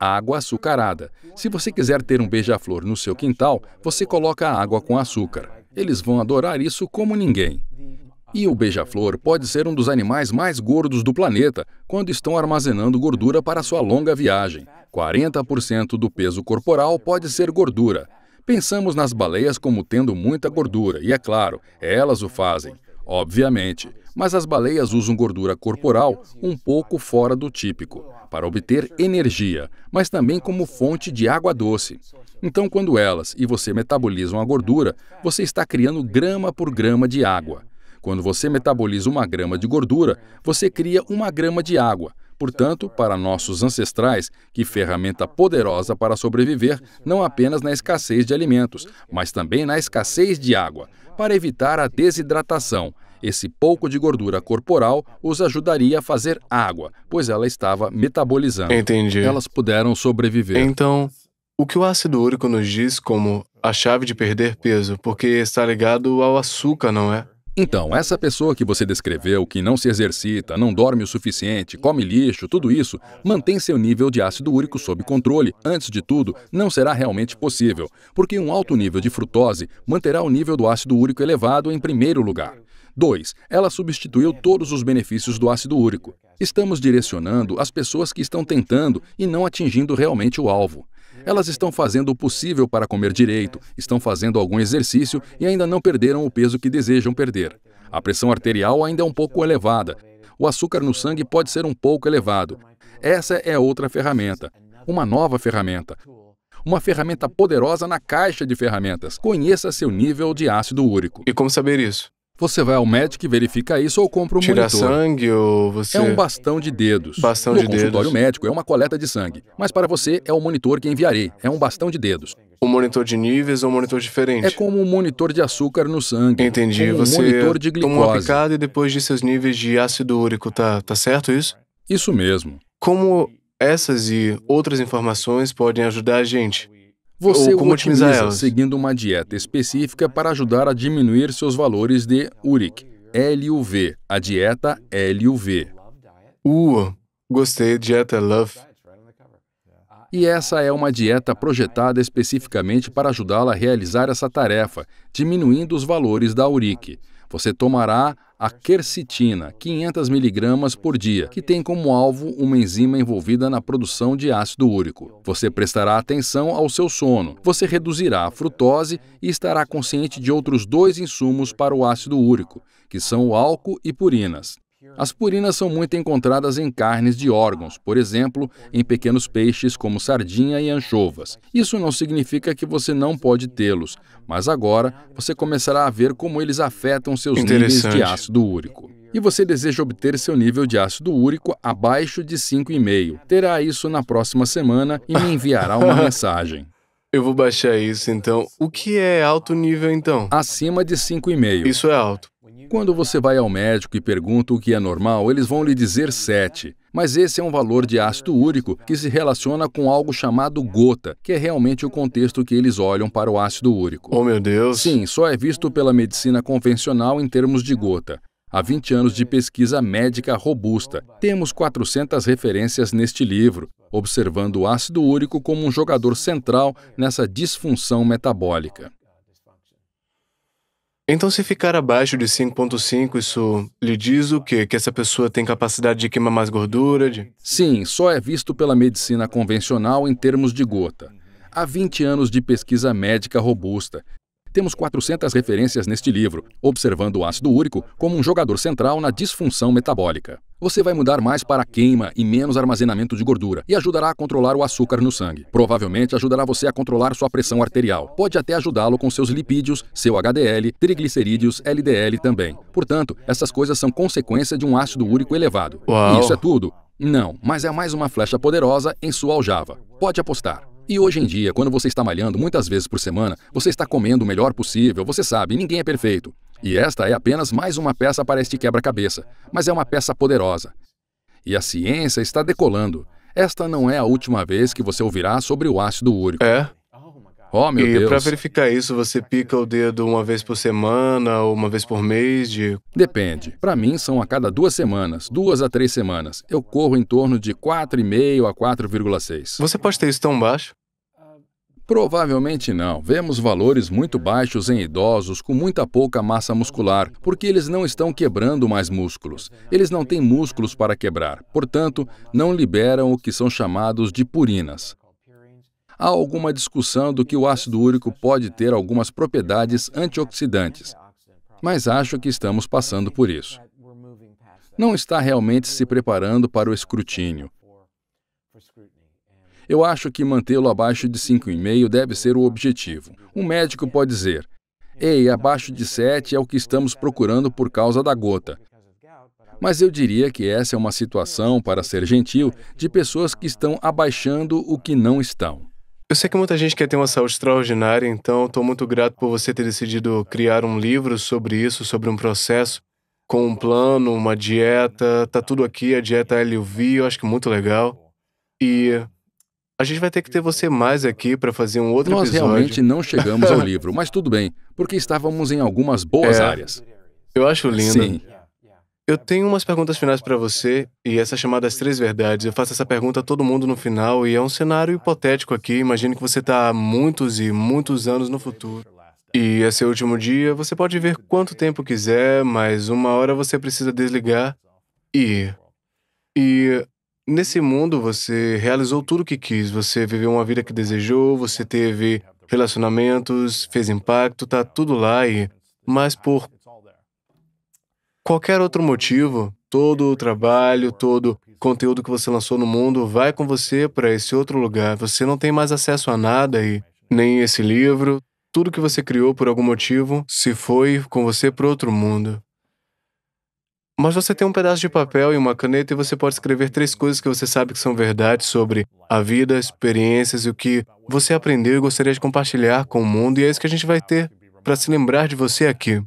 água açucarada. Se você quiser ter um beija-flor no seu quintal, você coloca água com açúcar. Eles vão adorar isso como ninguém. E o beija-flor pode ser um dos animais mais gordos do planeta quando estão armazenando gordura para sua longa viagem. 40% do peso corporal pode ser gordura. Pensamos nas baleias como tendo muita gordura, e é claro, elas o fazem, obviamente, mas as baleias usam gordura corporal um pouco fora do típico, para obter energia, mas também como fonte de água doce. Então, quando elas e você metabolizam a gordura, você está criando grama por grama de água. Quando você metaboliza uma grama de gordura, você cria uma grama de água, Portanto, para nossos ancestrais, que ferramenta poderosa para sobreviver não apenas na escassez de alimentos, mas também na escassez de água, para evitar a desidratação. Esse pouco de gordura corporal os ajudaria a fazer água, pois ela estava metabolizando. Entendi. Elas puderam sobreviver. Então, o que o ácido úrico nos diz como a chave de perder peso, porque está ligado ao açúcar, não é? Então, essa pessoa que você descreveu, que não se exercita, não dorme o suficiente, come lixo, tudo isso, mantém seu nível de ácido úrico sob controle. Antes de tudo, não será realmente possível, porque um alto nível de frutose manterá o nível do ácido úrico elevado em primeiro lugar. 2. Ela substituiu todos os benefícios do ácido úrico. Estamos direcionando as pessoas que estão tentando e não atingindo realmente o alvo. Elas estão fazendo o possível para comer direito, estão fazendo algum exercício e ainda não perderam o peso que desejam perder. A pressão arterial ainda é um pouco elevada. O açúcar no sangue pode ser um pouco elevado. Essa é outra ferramenta, uma nova ferramenta. Uma ferramenta poderosa na caixa de ferramentas. Conheça seu nível de ácido úrico. E como saber isso? Você vai ao médico e verifica isso ou compra um Tira monitor. sangue ou você... É um bastão de dedos. Bastão no de dedos. No consultório médico é uma coleta de sangue. Mas para você é o um monitor que enviarei. É um bastão de dedos. Um monitor de níveis ou um monitor diferente? É como um monitor de açúcar no sangue. Entendi. Um você monitor de glicose. toma uma picada e depois de seus níveis de ácido úrico, tá, tá certo isso? Isso mesmo. Como essas e outras informações podem ajudar a gente? Você como otimiza seguindo uma dieta específica para ajudar a diminuir seus valores de uric, LUV, a dieta LUV. Uh, gostei, dieta Love. E essa é uma dieta projetada especificamente para ajudá-la a realizar essa tarefa, diminuindo os valores da uric. Você tomará a quercetina, 500 miligramas por dia, que tem como alvo uma enzima envolvida na produção de ácido úrico. Você prestará atenção ao seu sono, você reduzirá a frutose e estará consciente de outros dois insumos para o ácido úrico, que são o álcool e purinas. As purinas são muito encontradas em carnes de órgãos, por exemplo, em pequenos peixes como sardinha e anchovas. Isso não significa que você não pode tê-los, mas agora você começará a ver como eles afetam seus níveis de ácido úrico. E você deseja obter seu nível de ácido úrico abaixo de 5,5. Terá isso na próxima semana e me enviará uma mensagem. Eu vou baixar isso então. O que é alto nível então? Acima de 5,5. Isso é alto. Quando você vai ao médico e pergunta o que é normal, eles vão lhe dizer 7. Mas esse é um valor de ácido úrico que se relaciona com algo chamado gota, que é realmente o contexto que eles olham para o ácido úrico. Oh, meu Deus! Sim, só é visto pela medicina convencional em termos de gota. Há 20 anos de pesquisa médica robusta. Temos 400 referências neste livro, observando o ácido úrico como um jogador central nessa disfunção metabólica. Então, se ficar abaixo de 5,5, isso lhe diz o quê? Que essa pessoa tem capacidade de queimar mais gordura? De... Sim, só é visto pela medicina convencional em termos de gota. Há 20 anos de pesquisa médica robusta, temos 400 referências neste livro, observando o ácido úrico como um jogador central na disfunção metabólica. Você vai mudar mais para queima e menos armazenamento de gordura e ajudará a controlar o açúcar no sangue. Provavelmente ajudará você a controlar sua pressão arterial. Pode até ajudá-lo com seus lipídios, seu HDL, triglicerídeos, LDL também. Portanto, essas coisas são consequência de um ácido úrico elevado. Uau. E isso é tudo? Não, mas é mais uma flecha poderosa em sua aljava. Pode apostar. E hoje em dia, quando você está malhando muitas vezes por semana, você está comendo o melhor possível, você sabe, ninguém é perfeito. E esta é apenas mais uma peça para este quebra-cabeça, mas é uma peça poderosa. E a ciência está decolando. Esta não é a última vez que você ouvirá sobre o ácido úrico. É? Oh, meu e para verificar isso, você pica o dedo uma vez por semana ou uma vez por mês de... Depende. Para mim, são a cada duas semanas, duas a três semanas. Eu corro em torno de 4,5 a 4,6. Você pode ter isso tão baixo? Provavelmente não. Vemos valores muito baixos em idosos com muita pouca massa muscular, porque eles não estão quebrando mais músculos. Eles não têm músculos para quebrar, portanto, não liberam o que são chamados de purinas há alguma discussão do que o ácido úrico pode ter algumas propriedades antioxidantes, mas acho que estamos passando por isso. Não está realmente se preparando para o escrutínio. Eu acho que mantê-lo abaixo de 5,5 deve ser o objetivo. Um médico pode dizer: Ei, abaixo de 7 é o que estamos procurando por causa da gota. Mas eu diria que essa é uma situação, para ser gentil, de pessoas que estão abaixando o que não estão. Eu sei que muita gente quer ter uma saúde extraordinária, então estou muito grato por você ter decidido criar um livro sobre isso, sobre um processo, com um plano, uma dieta. Tá tudo aqui, a dieta LUV, eu acho que é muito legal. E a gente vai ter que ter você mais aqui para fazer um outro Nós episódio. Nós realmente não chegamos ao livro, mas tudo bem, porque estávamos em algumas boas é, áreas. Eu acho lindo. Sim. Eu tenho umas perguntas finais para você, e essa é chamada As Três Verdades. Eu faço essa pergunta a todo mundo no final, e é um cenário hipotético aqui. Imagine que você está há muitos e muitos anos no futuro. E é seu último dia, você pode ver quanto tempo quiser, mas uma hora você precisa desligar e ir. E nesse mundo você realizou tudo o que quis, você viveu uma vida que desejou, você teve relacionamentos, fez impacto, tá tudo lá e. Mas por qualquer outro motivo, todo o trabalho, todo o conteúdo que você lançou no mundo vai com você para esse outro lugar. Você não tem mais acesso a nada e nem esse livro. Tudo que você criou por algum motivo se foi com você para outro mundo. Mas você tem um pedaço de papel e uma caneta e você pode escrever três coisas que você sabe que são verdade sobre a vida, experiências e o que você aprendeu e gostaria de compartilhar com o mundo, e é isso que a gente vai ter para se lembrar de você aqui.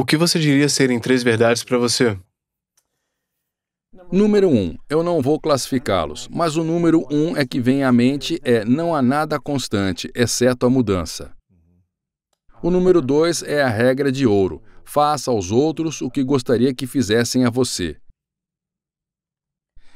O que você diria serem três verdades para você? Número 1. Um, eu não vou classificá-los, mas o número 1 um é que vem à mente é não há nada constante, exceto a mudança. O número 2 é a regra de ouro: faça aos outros o que gostaria que fizessem a você.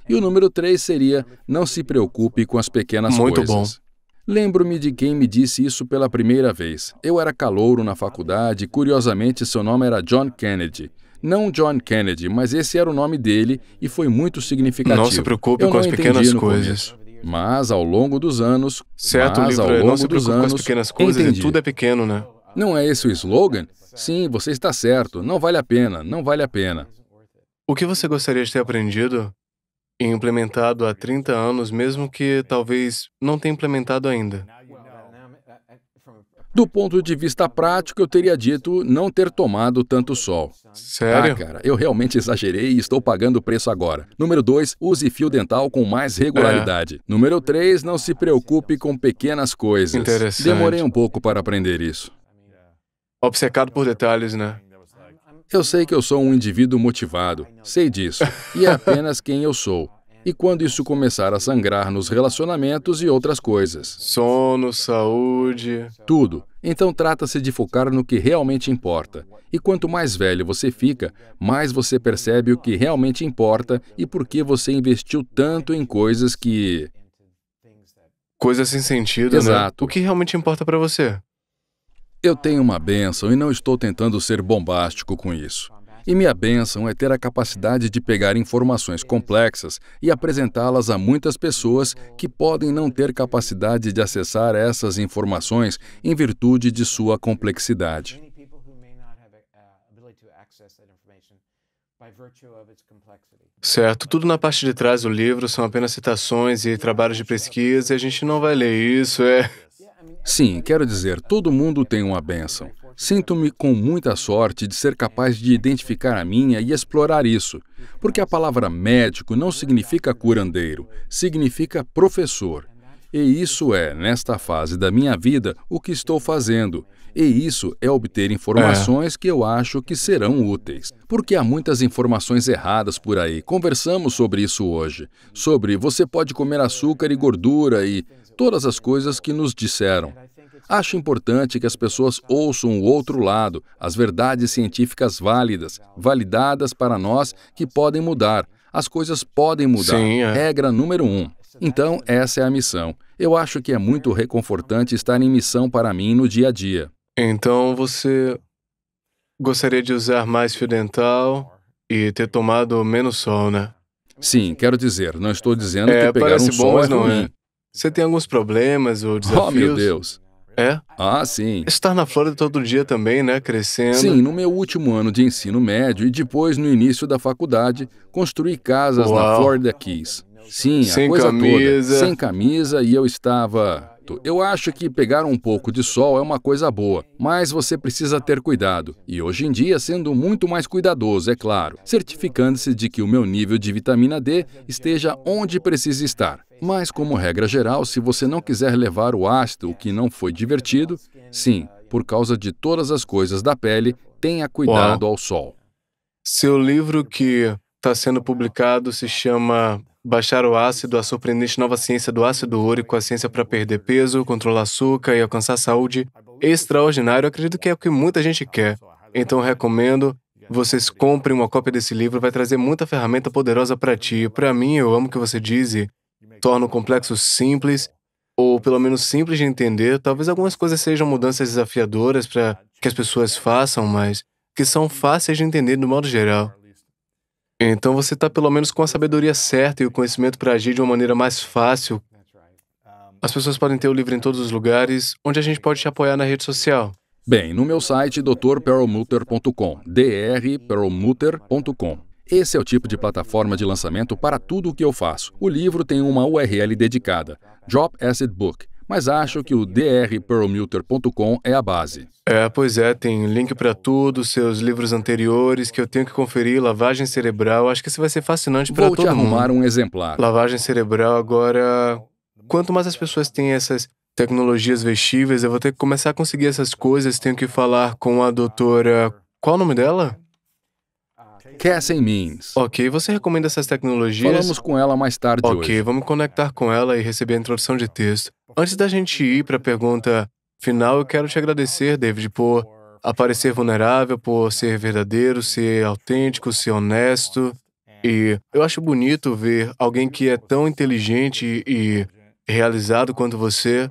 E o número 3 seria não se preocupe com as pequenas Muito coisas. Muito bom. Lembro-me de quem me disse isso pela primeira vez. Eu era calouro na faculdade e, curiosamente, seu nome era John Kennedy. Não John Kennedy, mas esse era o nome dele e foi muito significativo. Não se preocupe com as pequenas coisas. Mas ao longo dos anos, certo, mas ao é, longo não se dos anos, com as pequenas coisas entendi. e tudo é pequeno, né? Não é esse o slogan? Sim, você está certo. Não vale a pena, não vale a pena. O que você gostaria de ter aprendido e implementado há 30 anos, mesmo que talvez não tenha implementado ainda. Do ponto de vista prático, eu teria dito não ter tomado tanto sol. Sério? Ah, cara, eu realmente exagerei e estou pagando o preço agora. Número 2, use fio dental com mais regularidade. É. Número 3, não se preocupe com pequenas coisas. Interessante. Demorei um pouco para aprender isso. Obcecado por detalhes, né? Eu sei que eu sou um indivíduo motivado, sei disso, e é apenas quem eu sou. E quando isso começar a sangrar nos relacionamentos e outras coisas? Sono, saúde. Tudo. Então trata-se de focar no que realmente importa. E quanto mais velho você fica, mais você percebe o que realmente importa e por que você investiu tanto em coisas que. Coisas sem sentido, né? Exato. né? O que realmente importa para você? Eu tenho uma bênção e não estou tentando ser bombástico com isso. E minha bênção é ter a capacidade de pegar informações complexas e apresentá-las a muitas pessoas que podem não ter capacidade de acessar essas informações em virtude de sua complexidade. Certo, tudo na parte de trás do livro são apenas citações e trabalhos de pesquisa, e a gente não vai ler isso, é. Sim, quero dizer, todo mundo tem uma bênção. Sinto-me com muita sorte de ser capaz de identificar a minha e explorar isso, porque a palavra médico não significa curandeiro, significa professor. E isso é, nesta fase da minha vida, o que estou fazendo. E isso é obter informações é. que eu acho que serão úteis. Porque há muitas informações erradas por aí. Conversamos sobre isso hoje. Sobre você pode comer açúcar e gordura e todas as coisas que nos disseram. Acho importante que as pessoas ouçam o outro lado, as verdades científicas válidas, validadas para nós que podem mudar. As coisas podem mudar. Sim, é. Regra número um. Então, essa é a missão. Eu acho que é muito reconfortante estar em missão para mim no dia a dia. Então, você gostaria de usar mais fio dental e ter tomado menos sol, né? Sim, quero dizer, não estou dizendo é, que pegar um sol bom, é ruim. É. Você tem alguns problemas ou desafios? Oh, meu Deus. É? Ah, sim. Estar tá na Flórida todo dia também, né? Crescendo. Sim, no meu último ano de ensino médio e depois no início da faculdade, construí casas Uau. na Florida Keys. Sim, sem a coisa camisa. toda. Sem camisa e eu estava. Eu acho que pegar um pouco de sol é uma coisa boa, mas você precisa ter cuidado. E hoje em dia, sendo muito mais cuidadoso, é claro, certificando-se de que o meu nível de vitamina D esteja onde precisa estar. Mas, como regra geral, se você não quiser levar o ácido, o que não foi divertido, sim, por causa de todas as coisas da pele, tenha cuidado Uau. ao sol. Seu livro que está sendo publicado se chama Baixar o ácido, a surpreendente nova ciência do ácido úrico, a ciência para perder peso, controlar açúcar e alcançar saúde. Extraordinário, acredito que é o que muita gente quer. Então recomendo vocês comprem uma cópia desse livro, vai trazer muita ferramenta poderosa para ti. Para mim, eu amo o que você diz e o complexos simples, ou pelo menos simples de entender. Talvez algumas coisas sejam mudanças desafiadoras para que as pessoas façam, mas que são fáceis de entender no modo geral. Então você está pelo menos com a sabedoria certa e o conhecimento para agir de uma maneira mais fácil. As pessoas podem ter o livro em todos os lugares, onde a gente pode te apoiar na rede social. Bem, no meu site drperlmutter.com, drperlmutter.com. Esse é o tipo de plataforma de lançamento para tudo o que eu faço. O livro tem uma URL dedicada, Drop Acid Book, mas acho que o drperlmuter.com é a base. É, pois é, tem link para tudo, seus livros anteriores que eu tenho que conferir, lavagem cerebral, acho que isso vai ser fascinante para todo mundo. Vou te arrumar um exemplar. Lavagem cerebral agora, quanto mais as pessoas têm essas tecnologias vestíveis, eu vou ter que começar a conseguir essas coisas, tenho que falar com a doutora, qual o nome dela? Cass Means. Ok, você recomenda essas tecnologias? Falamos com ela mais tarde okay, hoje. Ok, vamos conectar com ela e receber a introdução de texto. Antes da gente ir para a pergunta final, eu quero te agradecer, David, por aparecer vulnerável, por ser verdadeiro, ser autêntico, ser honesto. E eu acho bonito ver alguém que é tão inteligente e realizado quanto você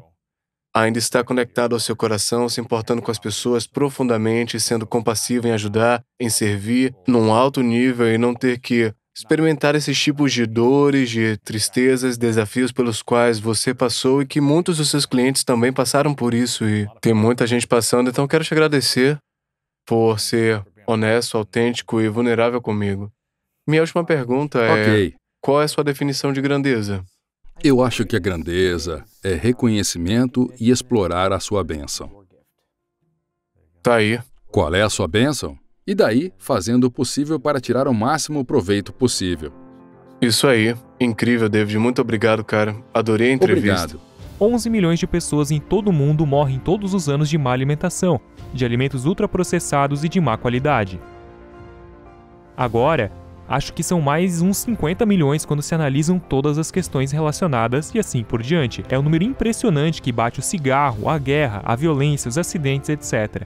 ainda está conectado ao seu coração, se importando com as pessoas profundamente, sendo compassivo em ajudar, em servir, num alto nível e não ter que experimentar esses tipos de dores, de tristezas, desafios pelos quais você passou e que muitos dos seus clientes também passaram por isso e tem muita gente passando, então quero te agradecer por ser honesto, autêntico e vulnerável comigo. Minha última pergunta é: okay. qual é a sua definição de grandeza? Eu acho que a grandeza é reconhecimento e explorar a sua bênção. Tá aí. Qual é a sua bênção? E daí, fazendo o possível para tirar o máximo proveito possível. Isso aí. Incrível, David. Muito obrigado, cara. Adorei a entrevista. Obrigado. 11 milhões de pessoas em todo o mundo morrem todos os anos de má alimentação, de alimentos ultraprocessados e de má qualidade. Agora, Acho que são mais uns 50 milhões quando se analisam todas as questões relacionadas e assim por diante. É um número impressionante que bate o cigarro, a guerra, a violência, os acidentes, etc.